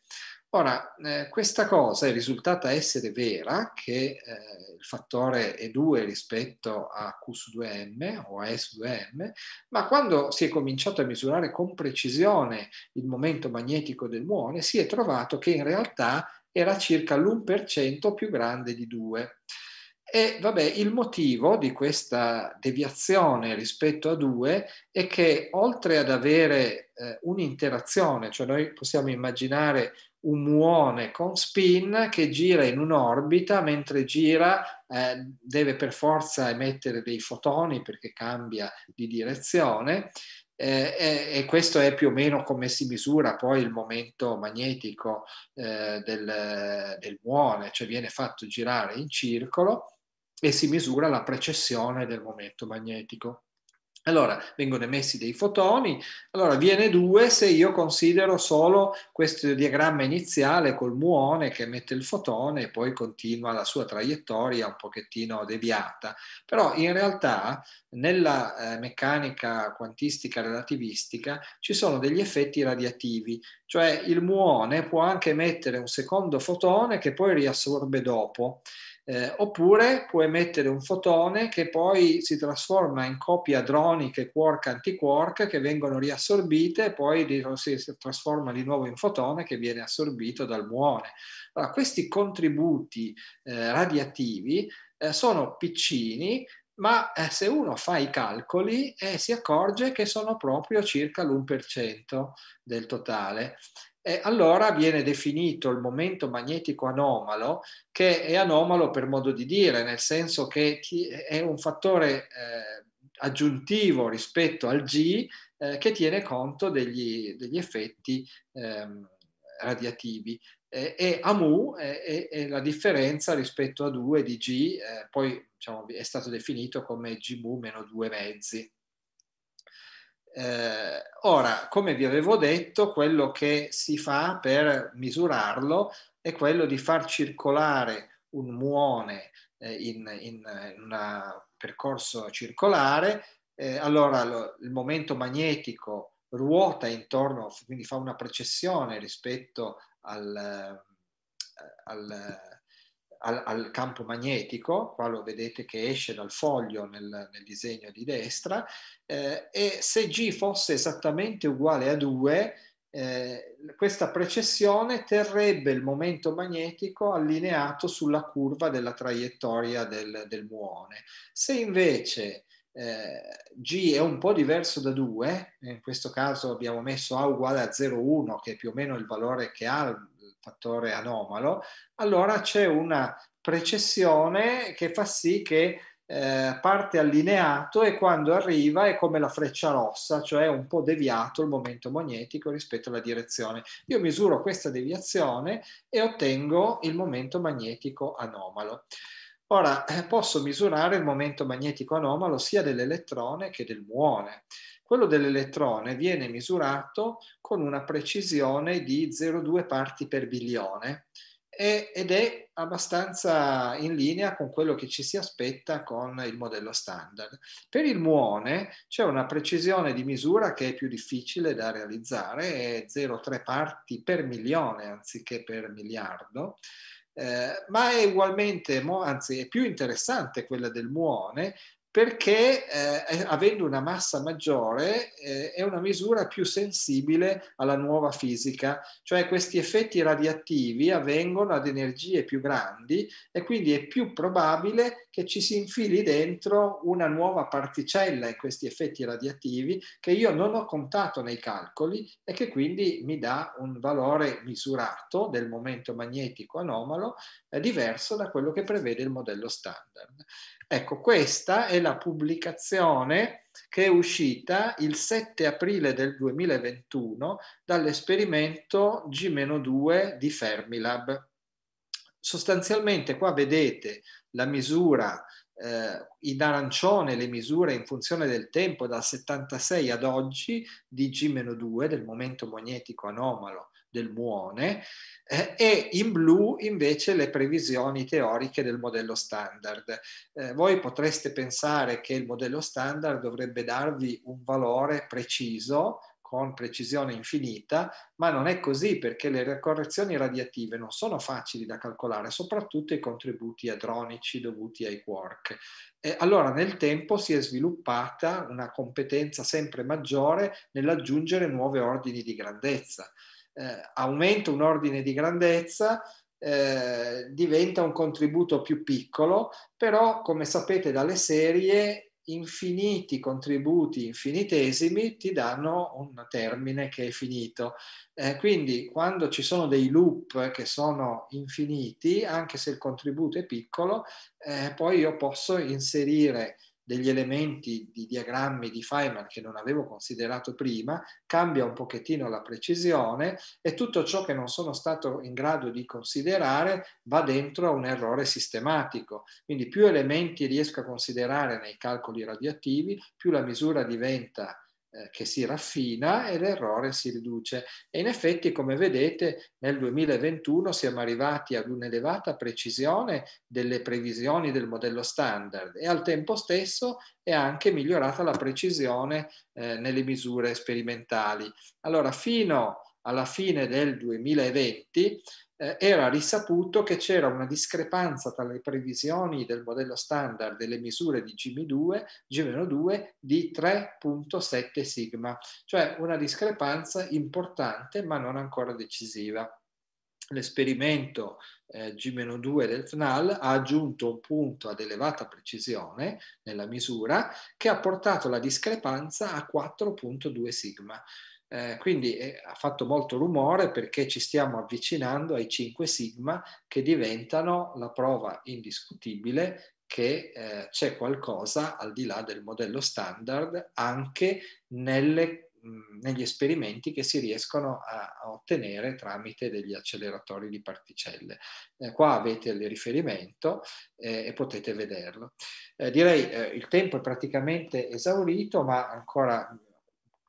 Ora, eh, questa cosa è risultata essere vera, che eh, il fattore è 2 rispetto a Q su 2M o a S su 2M, ma quando si è cominciato a misurare con precisione il momento magnetico del muone, si è trovato che in realtà era circa l'1% più grande di 2. E vabbè, il motivo di questa deviazione rispetto a 2 è che oltre ad avere eh, un'interazione, cioè noi possiamo immaginare un muone con spin che gira in un'orbita, mentre gira eh, deve per forza emettere dei fotoni perché cambia di direzione eh, e, e, questo è più o meno come si misura poi il momento magnetico eh, del, del muone, cioè viene fatto girare in circolo e si misura la precessione del momento magnetico. Allora vengono emessi dei fotoni, allora viene 2 se io considero solo questo diagramma iniziale col muone che emette il fotone e poi continua la sua traiettoria un pochettino deviata. Però in realtà nella eh, meccanica quantistica relativistica ci sono degli effetti radiativi, cioè il muone può anche emettere un secondo fotone che poi riassorbe dopo eh, oppure può emettere un fotone che poi si trasforma in copie adroniche quark-antiquark che vengono riassorbite e poi si, si trasforma di nuovo in fotone che viene assorbito dal muone. Allora, questi contributi eh, radiativi eh, sono piccini ma eh, se uno fa i calcoli eh, si accorge che sono proprio circa l'1% del totale e allora viene definito il momento magnetico anomalo, che è anomalo per modo di dire, nel senso che è un fattore eh, aggiuntivo rispetto al G eh, che tiene conto degli, degli effetti ehm, radiativi. e a mu è, è, la differenza rispetto a 2 di G, eh, poi diciamo, è stato definito come G mu meno 2 mezzi. Eh, ora, come vi avevo detto, quello che si fa per misurarlo è quello di far circolare un muone eh, in, in, in un percorso circolare. Eh, allora lo, il momento magnetico ruota intorno, quindi fa una precessione rispetto al, eh, al al, al, campo magnetico, qua lo vedete che esce dal foglio nel, nel disegno di destra, eh, e se G fosse esattamente uguale a 2, eh, questa precessione terrebbe il momento magnetico allineato sulla curva della traiettoria del, del muone. Se invece eh, G è un po' diverso da 2, in questo caso abbiamo messo A uguale a 0,1 che è più o meno il valore che ha fattore anomalo, allora c'è una precessione che fa sì che eh, parte allineato e quando arriva è come la freccia rossa, cioè un po' deviato il momento magnetico rispetto alla direzione. Io misuro questa deviazione e ottengo il momento magnetico anomalo. Ora eh, posso misurare il momento magnetico anomalo sia dell'elettrone che del muone. Quello dell'elettrone viene misurato con una precisione di 0,2 parti per bilione ed è abbastanza in linea con quello che ci si aspetta con il modello standard. Per il muone c'è una precisione di misura che è più difficile da realizzare, è 0,3 parti per milione anziché per miliardo, eh, ma è ugualmente, anzi è più interessante quella del muone perché eh, avendo una massa maggiore eh, è una misura più sensibile alla nuova fisica, cioè questi effetti radioattivi avvengono ad energie più grandi e quindi è più probabile che ci si infili dentro una nuova particella in questi effetti radioattivi che io non ho contato nei calcoli e che quindi mi dà un valore misurato del momento magnetico anomalo eh, diverso da quello che prevede il modello standard. Ecco, questa è la pubblicazione che è uscita il 7 aprile del 2021 dall'esperimento G-2 di Fermilab. Sostanzialmente qua vedete la misura eh, in arancione le misure in funzione del tempo dal 76 ad oggi di G-2 del momento magnetico anomalo del muone eh, e in blu invece le previsioni teoriche del modello standard. Eh, voi potreste pensare che il modello standard dovrebbe darvi un valore preciso con precisione infinita, ma non è così perché le correzioni radiative non sono facili da calcolare, soprattutto i contributi adronici dovuti ai quark. E allora nel tempo si è sviluppata una competenza sempre maggiore nell'aggiungere nuove ordini di grandezza eh, aumento un ordine di grandezza, eh, diventa un contributo più piccolo, però come sapete dalle serie infiniti contributi infinitesimi ti danno un termine che è finito. Eh, quindi quando ci sono dei loop che sono infiniti, anche se il contributo è piccolo, eh, poi io posso inserire degli elementi di diagrammi di Feynman che non avevo considerato prima, cambia un pochettino la precisione e tutto ciò che non sono stato in grado di considerare va dentro a un errore sistematico. Quindi più elementi riesco a considerare nei calcoli radioattivi, più la misura diventa eh, che si raffina e l'errore si riduce. E in effetti, come vedete, nel 2021 siamo arrivati ad un'elevata precisione delle previsioni del modello standard e al tempo stesso è anche migliorata la precisione eh, nelle misure sperimentali. Allora, fino alla fine del 2020 eh, era risaputo che c'era una discrepanza tra le previsioni del modello standard delle misure di g 2 GM2 di 3.7 sigma, cioè una discrepanza importante ma non ancora decisiva. L'esperimento eh, G-2 del FNAL ha aggiunto un punto ad elevata precisione nella misura che ha portato la discrepanza a 4.2 sigma. Eh, quindi eh, ha fatto molto rumore perché ci stiamo avvicinando ai 5 sigma che diventano la prova indiscutibile che eh, c'è qualcosa al di là del modello standard anche nelle, mh, negli esperimenti che si riescono a, a, ottenere tramite degli acceleratori di particelle. Eh, qua avete il riferimento eh, e potete vederlo. Eh, direi eh, il tempo è praticamente esaurito, ma ancora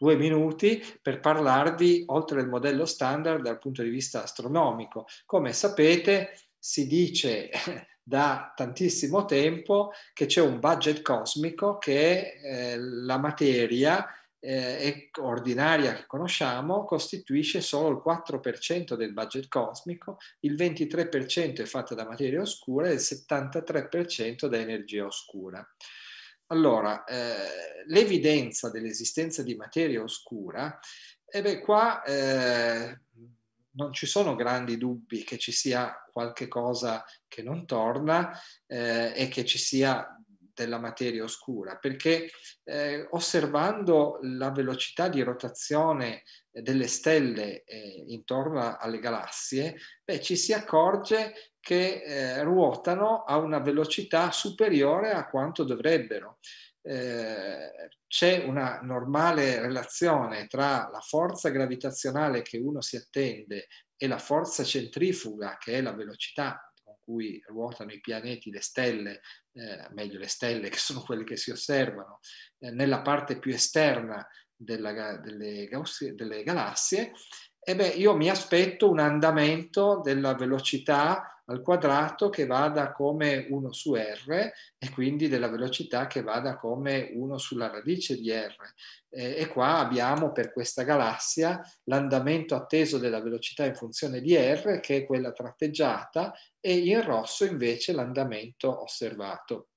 due minuti per parlarvi oltre il modello standard dal punto di vista astronomico. Come sapete si dice da tantissimo tempo che c'è un budget cosmico che eh, la materia eh, ordinaria che conosciamo costituisce solo il 4% del budget cosmico, il 23% è fatta da materia oscura e il 73% da energia oscura. Allora, eh, l'evidenza dell'esistenza di materia oscura, e eh beh, qua eh, non ci sono grandi dubbi che ci sia qualche cosa che non torna eh, e che ci sia della materia oscura, perché eh, osservando la velocità di rotazione delle stelle eh, intorno alle galassie, beh, ci si accorge che eh, ruotano a una velocità superiore a quanto dovrebbero. Eh, c'è una normale relazione tra la forza gravitazionale che uno si attende e la forza centrifuga, che è la velocità cui ruotano i pianeti, le stelle, eh, meglio le stelle che sono quelle che si osservano, eh, nella parte più esterna della, delle, delle galassie, e beh, io mi aspetto un andamento della velocità al quadrato che vada come 1 su r e quindi della velocità che vada come 1 sulla radice di r. E, qua abbiamo per questa galassia l'andamento atteso della velocità in funzione di r che è quella tratteggiata e in rosso invece l'andamento osservato.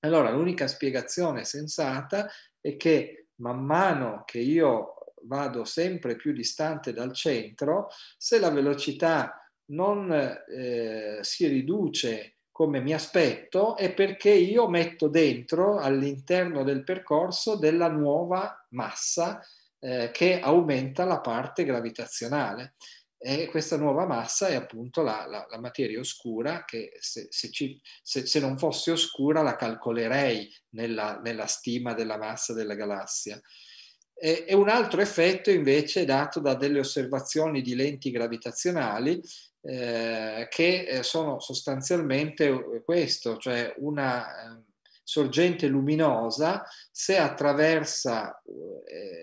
Allora l'unica spiegazione sensata è che man mano che io vado sempre più distante dal centro, se la velocità non eh, si riduce come mi aspetto è perché io metto dentro all'interno del percorso della nuova massa eh, che aumenta la parte gravitazionale e questa nuova massa è appunto la, la, la materia oscura che se, se, ci, se, se, non fosse oscura la calcolerei nella, nella stima della massa della galassia. E, e un altro effetto invece è dato da delle osservazioni di lenti gravitazionali eh, che eh, sono sostanzialmente eh, questo, cioè una ehm, sorgente luminosa, se attraversa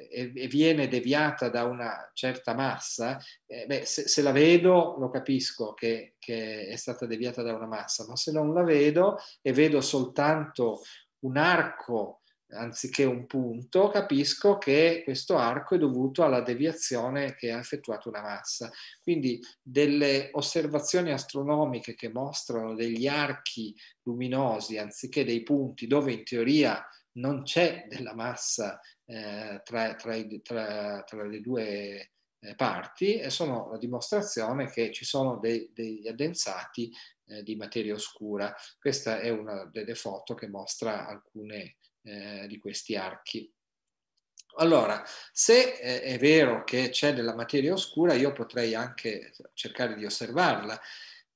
e viene deviata da una certa massa, beh, se, se, la vedo lo capisco che, che, è stata deviata da una massa, ma se non la vedo e vedo soltanto un arco anziché un punto, capisco che questo arco è dovuto alla deviazione che ha effettuato una massa. Quindi delle osservazioni astronomiche che mostrano degli archi luminosi anziché dei punti dove in teoria non c'è della massa eh, tra, tra, tra, tra, le due eh, parti e sono la dimostrazione che ci sono dei, degli addensati eh, di materia oscura. Questa è una delle foto che mostra alcune eh, di questi archi. Allora, se eh, è vero che c'è della materia oscura, io potrei anche cercare di osservarla.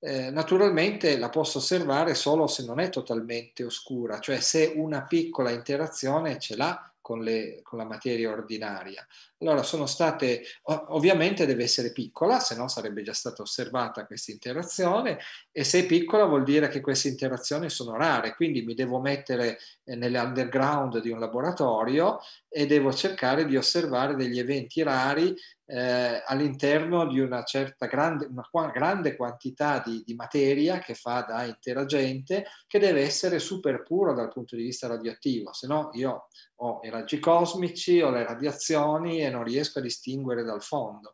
Eh, naturalmente la posso osservare solo se non è totalmente oscura, cioè se una piccola interazione ce l'ha con, le, con la materia ordinaria. Allora sono state, ovviamente deve essere piccola, se no sarebbe già stata osservata questa interazione e se è piccola vuol dire che queste interazioni sono rare, quindi mi devo mettere eh, nell'underground di un laboratorio e devo cercare di osservare degli eventi rari eh, all'interno di una certa grande, una grande quantità di, di, materia che fa da interagente che deve essere super pura dal punto di vista radioattivo, se no io ho i raggi cosmici, ho le radiazioni non riesco a distinguere dal fondo.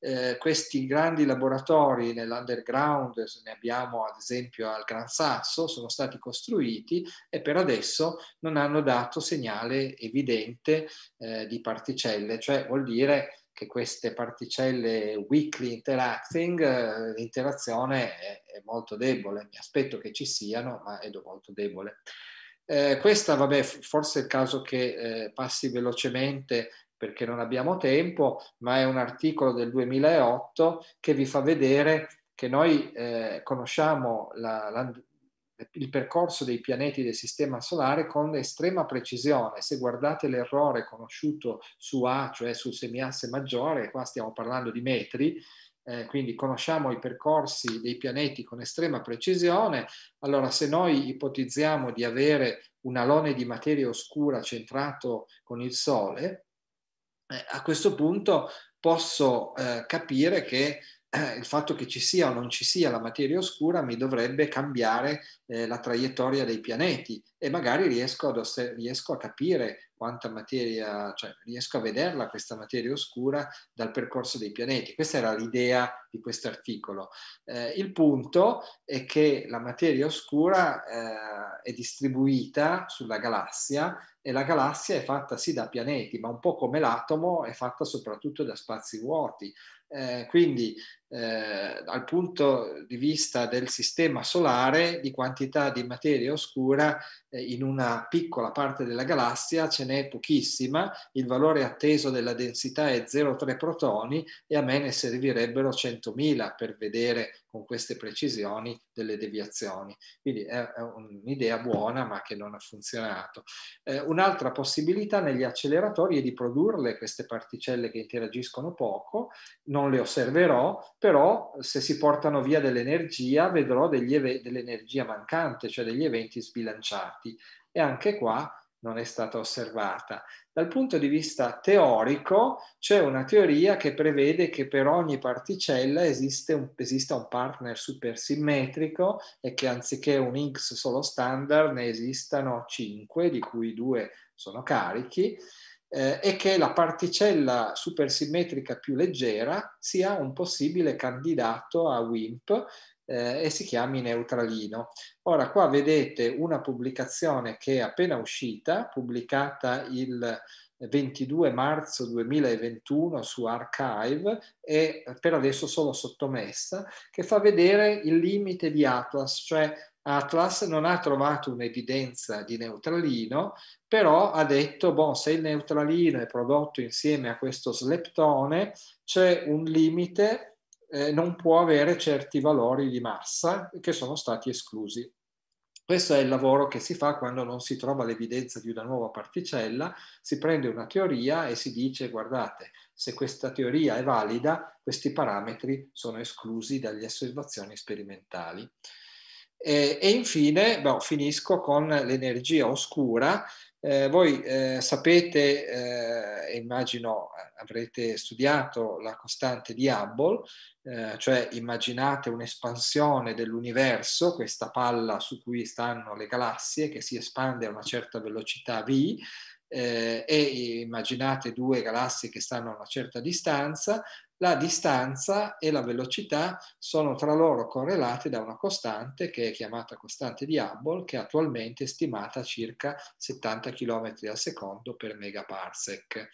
Eh, questi grandi laboratori nell'underground, ne abbiamo ad esempio al Gran Sasso, sono stati costruiti e per adesso non hanno dato segnale evidente eh, di particelle, cioè vuol dire che queste particelle weakly interacting, eh, l'interazione è, è, molto debole, mi aspetto che ci siano, ma è molto debole. Eh, questa, vabbè, forse è il caso che eh, passi velocemente perché non abbiamo tempo, ma è un articolo del 2008 che vi fa vedere che noi eh, conosciamo la, la, il percorso dei pianeti del Sistema Solare con estrema precisione. Se guardate l'errore conosciuto su A, cioè sul semiasse maggiore, qua stiamo parlando di metri, eh, quindi conosciamo i percorsi dei pianeti con estrema precisione, allora se noi ipotizziamo di avere un alone di materia oscura centrato con il Sole, eh, a questo punto posso eh, capire che eh, il fatto che ci sia o non ci sia la materia oscura mi dovrebbe cambiare eh, la traiettoria dei pianeti e magari riesco, ad, riesco a capire quanta materia, cioè riesco a vederla questa materia oscura dal percorso dei pianeti. Questa era l'idea di questo articolo. Eh, il punto è che la materia oscura eh, è distribuita sulla galassia e la galassia è fatta sì da pianeti, ma un po' come l'atomo è fatta soprattutto da spazi vuoti. Eh, quindi eh, dal punto di vista del sistema solare di quantità di materia oscura eh, in una piccola parte della galassia ce n'è pochissima, il valore atteso della densità è 0,3 protoni e a me ne servirebbero 100.000 per vedere con queste precisioni delle deviazioni. Quindi è un'idea buona ma che non ha funzionato. Eh, un'altra possibilità negli acceleratori è di produrle queste particelle che interagiscono poco, non le osserverò, però se si portano via dell'energia vedrò ev- dell'energia mancante, cioè degli eventi sbilanciati. E anche qua non è stata osservata. Dal punto di vista teorico c'è una teoria che prevede che per ogni particella esiste un, esista un partner supersimmetrico e che anziché un X solo standard ne esistano 5, di cui due sono carichi, eh, e che la particella supersimmetrica più leggera sia un possibile candidato a WIMP eh, e si chiami neutralino. Ora qua vedete una pubblicazione che è appena uscita, pubblicata il 22 marzo 2021 su Archive e per adesso solo sottomessa, che fa vedere il limite di Atlas, cioè Atlas non ha trovato un'evidenza di neutralino, però ha detto, boh, se il neutralino è prodotto insieme a questo sleptone, c'è un limite, eh, non può avere certi valori di massa che sono stati esclusi. Questo è il lavoro che si fa quando non si trova l'evidenza di una nuova particella, si prende una teoria e si dice guardate, se questa teoria è valida, questi parametri sono esclusi dagli osservazioni sperimentali. E, e infine beh, finisco con l'energia oscura. Eh, voi eh, sapete, eh, immagino eh, avrete studiato la costante di Hubble, eh, cioè immaginate un'espansione dell'universo, questa palla su cui stanno le galassie che si espande a una certa velocità v, eh, e immaginate due galassie che stanno a una certa distanza, la distanza e la velocità sono tra loro correlate da una costante che è chiamata costante di Hubble, che attualmente è stimata a circa 70 km al secondo per megaparsec.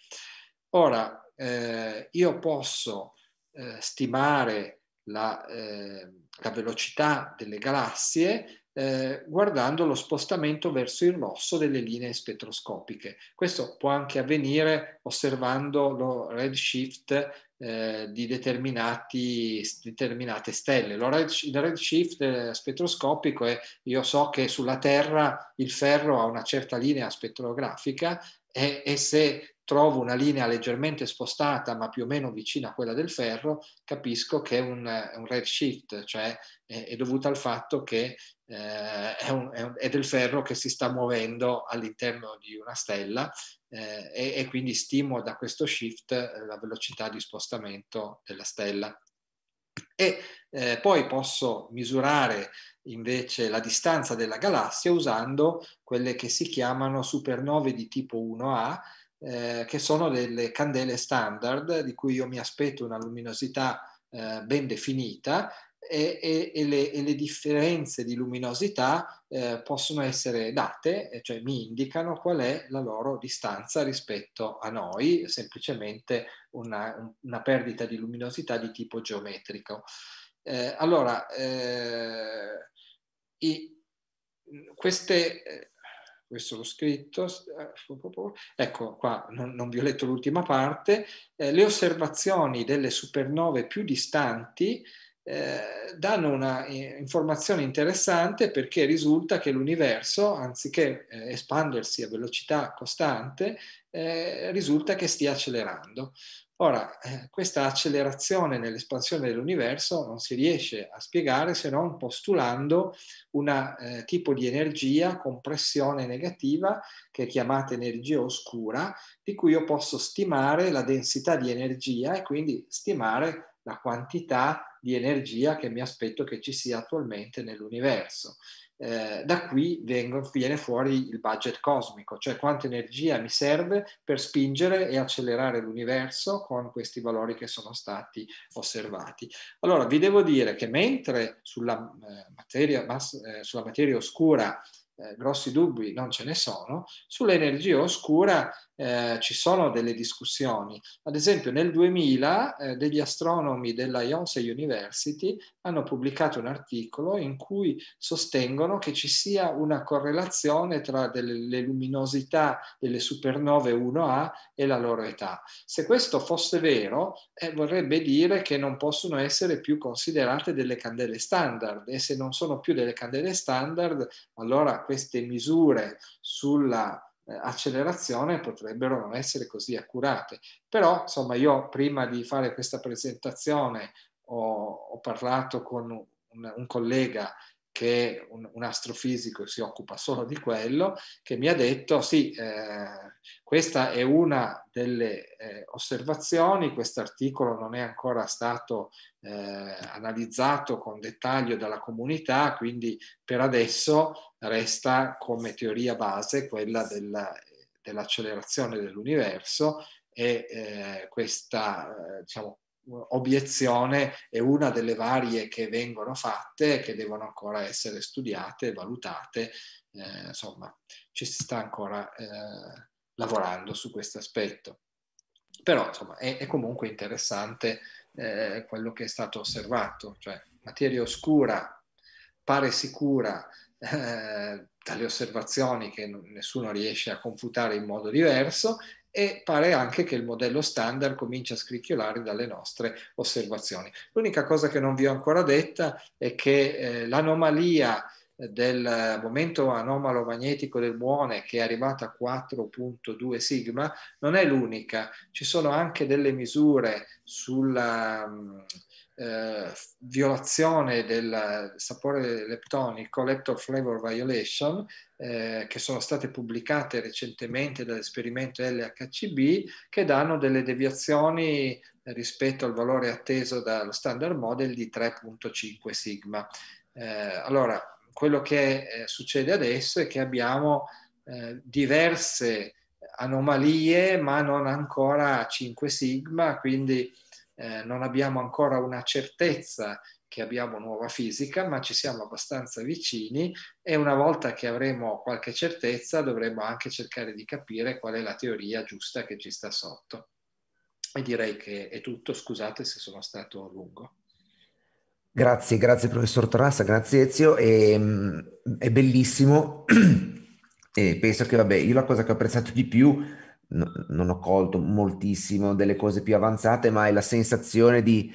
Ora, eh, io posso eh, stimare la, eh, la, velocità delle galassie eh, guardando lo spostamento verso il rosso delle linee spettroscopiche. Questo può anche avvenire osservando lo redshift eh, di, di determinate stelle. Il redshift eh, spettroscopico è, io so che sulla Terra il ferro ha una certa linea spettrografica e, e se trovo una linea leggermente spostata ma più o meno vicina a quella del ferro, capisco che è un, eh, un redshift, cioè è, è dovuta al fatto che eh, è, un, è, un, è, del ferro che si sta muovendo all'interno di una stella eh, e, e, quindi stimo da questo shift eh, la velocità di spostamento della stella. E eh, poi posso misurare invece la distanza della galassia usando quelle che si chiamano supernove di tipo 1A, eh, che sono delle candele standard di cui io mi aspetto una luminosità eh, ben definita e, e, e, le, e, le, differenze di luminosità eh, possono essere date, eh, cioè mi indicano qual è la loro distanza rispetto a noi, semplicemente una, una perdita di luminosità di tipo geometrico. Eh, allora, eh, i, queste, eh, questo l'ho scritto, eh, ecco qua non, non vi ho letto l'ultima parte, le osservazioni delle supernove più distanti eh, danno una eh, informazione interessante perché risulta che l'universo, anziché eh, espandersi a velocità costante, eh, risulta che stia accelerando. Ora, questa accelerazione nell'espansione dell'universo non si riesce a spiegare se non postulando un tipo di energia con pressione negativa, che è chiamata energia oscura, di cui io posso stimare la densità di energia e quindi stimare la quantità di energia che mi aspetto che ci sia attualmente nell'universo. Eh, da qui vengo, viene fuori il budget cosmico, cioè quanta energia mi serve per spingere e accelerare l'universo con questi valori che sono stati osservati. Allora, vi devo dire che mentre sulla, eh, materia, mas, eh, sulla materia oscura eh, grossi dubbi non ce ne sono, sull'energia oscura eh, ci sono delle discussioni. Ad esempio nel 2000 eh, degli astronomi della Yonsei University hanno pubblicato un articolo in cui sostengono che ci sia una correlazione tra delle, le luminosità delle supernove 1A e la loro età. Se questo fosse vero, eh, vorrebbe dire che non possono essere più considerate delle candele standard e se non sono più delle candele standard, allora queste misure sulla eh, accelerazione potrebbero non essere così accurate. Però, insomma, io prima di fare questa presentazione ho, ho parlato con un, un collega che un, un, astrofisico si occupa solo di quello, che mi ha detto sì, eh, questa è una delle eh, osservazioni, questo articolo non è ancora stato eh, analizzato con dettaglio dalla comunità, quindi per adesso resta come teoria base quella della, dell'accelerazione dell'universo e eh, questa eh, diciamo, obiezione è una delle varie che vengono fatte e che devono ancora essere studiate valutate. Eh, insomma, ci si sta ancora eh, lavorando su questo aspetto. Però insomma, è, è comunque interessante eh, quello che è stato osservato, cioè materia oscura pare sicura eh, dalle osservazioni che nessuno riesce a confutare in modo diverso e pare anche che il modello standard cominci a scricchiolare dalle nostre osservazioni. L'unica cosa che non vi ho ancora detta è che eh, l'anomalia eh, del momento anomalo magnetico del buone che è arrivata a 4.2 sigma non è l'unica, ci sono anche delle misure sulla... Mh, mm, eh, violazione del sapore leptonico, leptol flavor violation, eh, che sono state pubblicate recentemente dall'esperimento LHCB, che danno delle deviazioni rispetto al valore atteso dallo standard model di 3.5 sigma. Eh, allora, quello che eh, succede adesso è che abbiamo eh, diverse anomalie, ma non ancora 5 sigma, quindi eh, non abbiamo ancora una certezza che abbiamo nuova fisica, ma ci siamo abbastanza vicini e una volta che avremo qualche certezza dovremo anche cercare di capire qual è la teoria giusta che ci sta sotto. E direi che è tutto, scusate se sono stato lungo. Grazie, grazie professor Torassa, grazie Ezio, è, mm, è bellissimo e penso che vabbè, io la cosa che ho apprezzato di più no, non ho colto moltissimo delle cose più avanzate, ma è la sensazione di,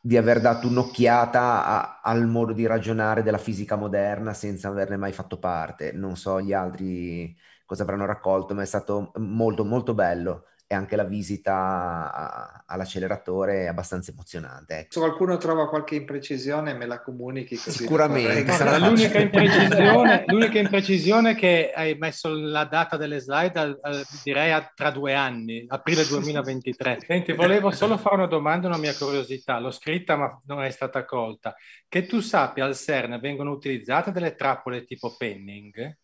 di aver dato un'occhiata a, al modo di ragionare della fisica moderna senza averne mai fatto parte. Non so gli altri cosa avranno raccolto, ma è stato molto molto bello e anche la visita all'acceleratore è abbastanza emozionante. Ecco. Se qualcuno trova qualche imprecisione me la comunichi. Sicuramente. Sarà l'unica, imprecisione, l'unica imprecisione è che hai messo la data delle slide al, al, direi a, tra due anni, aprile 2023. Senti, volevo solo fare una domanda, una mia curiosità. L'ho scritta ma non è stata colta. Che tu sappia al CERN vengono utilizzate delle trappole tipo penning?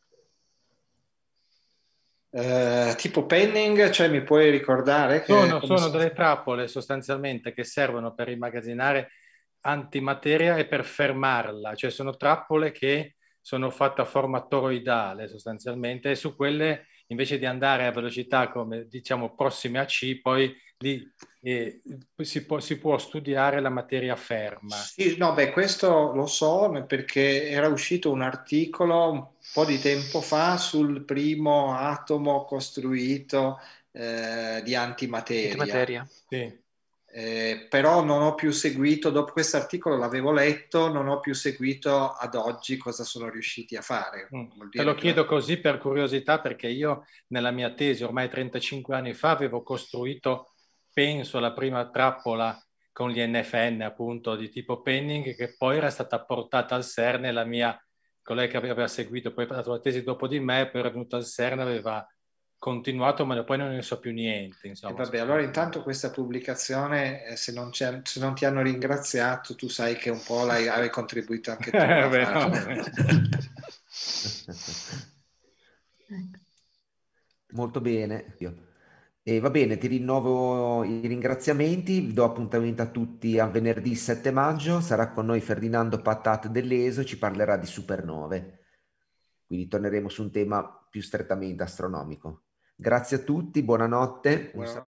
Eh, tipo penning, cioè mi puoi ricordare? Che, sono, sono si... delle trappole sostanzialmente che servono per immagazzinare antimateria e per fermarla, cioè sono trappole che sono fatte a forma toroidale sostanzialmente e su quelle invece di andare a velocità come diciamo prossime a C, poi lì eh, si, può, si, può, studiare la materia ferma. Sì, no, beh, questo lo so perché era uscito un articolo po' di tempo fa sul primo atomo costruito eh, di antimateria. antimateria. Sì. Eh, però non ho più seguito, dopo questo articolo l'avevo letto, non ho più seguito ad oggi cosa sono riusciti a fare. Mm. Te lo chiedo che... così per curiosità perché io nella mia tesi ormai 35 anni fa avevo costruito, penso, la prima trappola con gli NFN appunto di tipo Penning che poi era stata portata al CERN e la mia colei che aveva seguito poi ha fatto la tesi dopo di me, poi era venuta al CERN, aveva continuato, ma poi non ne so più niente. Insomma. Eh vabbè, allora intanto questa pubblicazione, eh, se, non se non, ti hanno ringraziato, tu sai che un po' l'hai, hai contribuito anche tu. Eh, vabbè, vabbè. Molto bene. Io. E va bene, ti rinnovo i ringraziamenti, vi do appuntamento a tutti a venerdì 7 maggio, sarà con noi Ferdinando Patat dell'ESO, ci parlerà di supernove, quindi torneremo su un tema più strettamente astronomico. Grazie a tutti, buonanotte. buonanotte.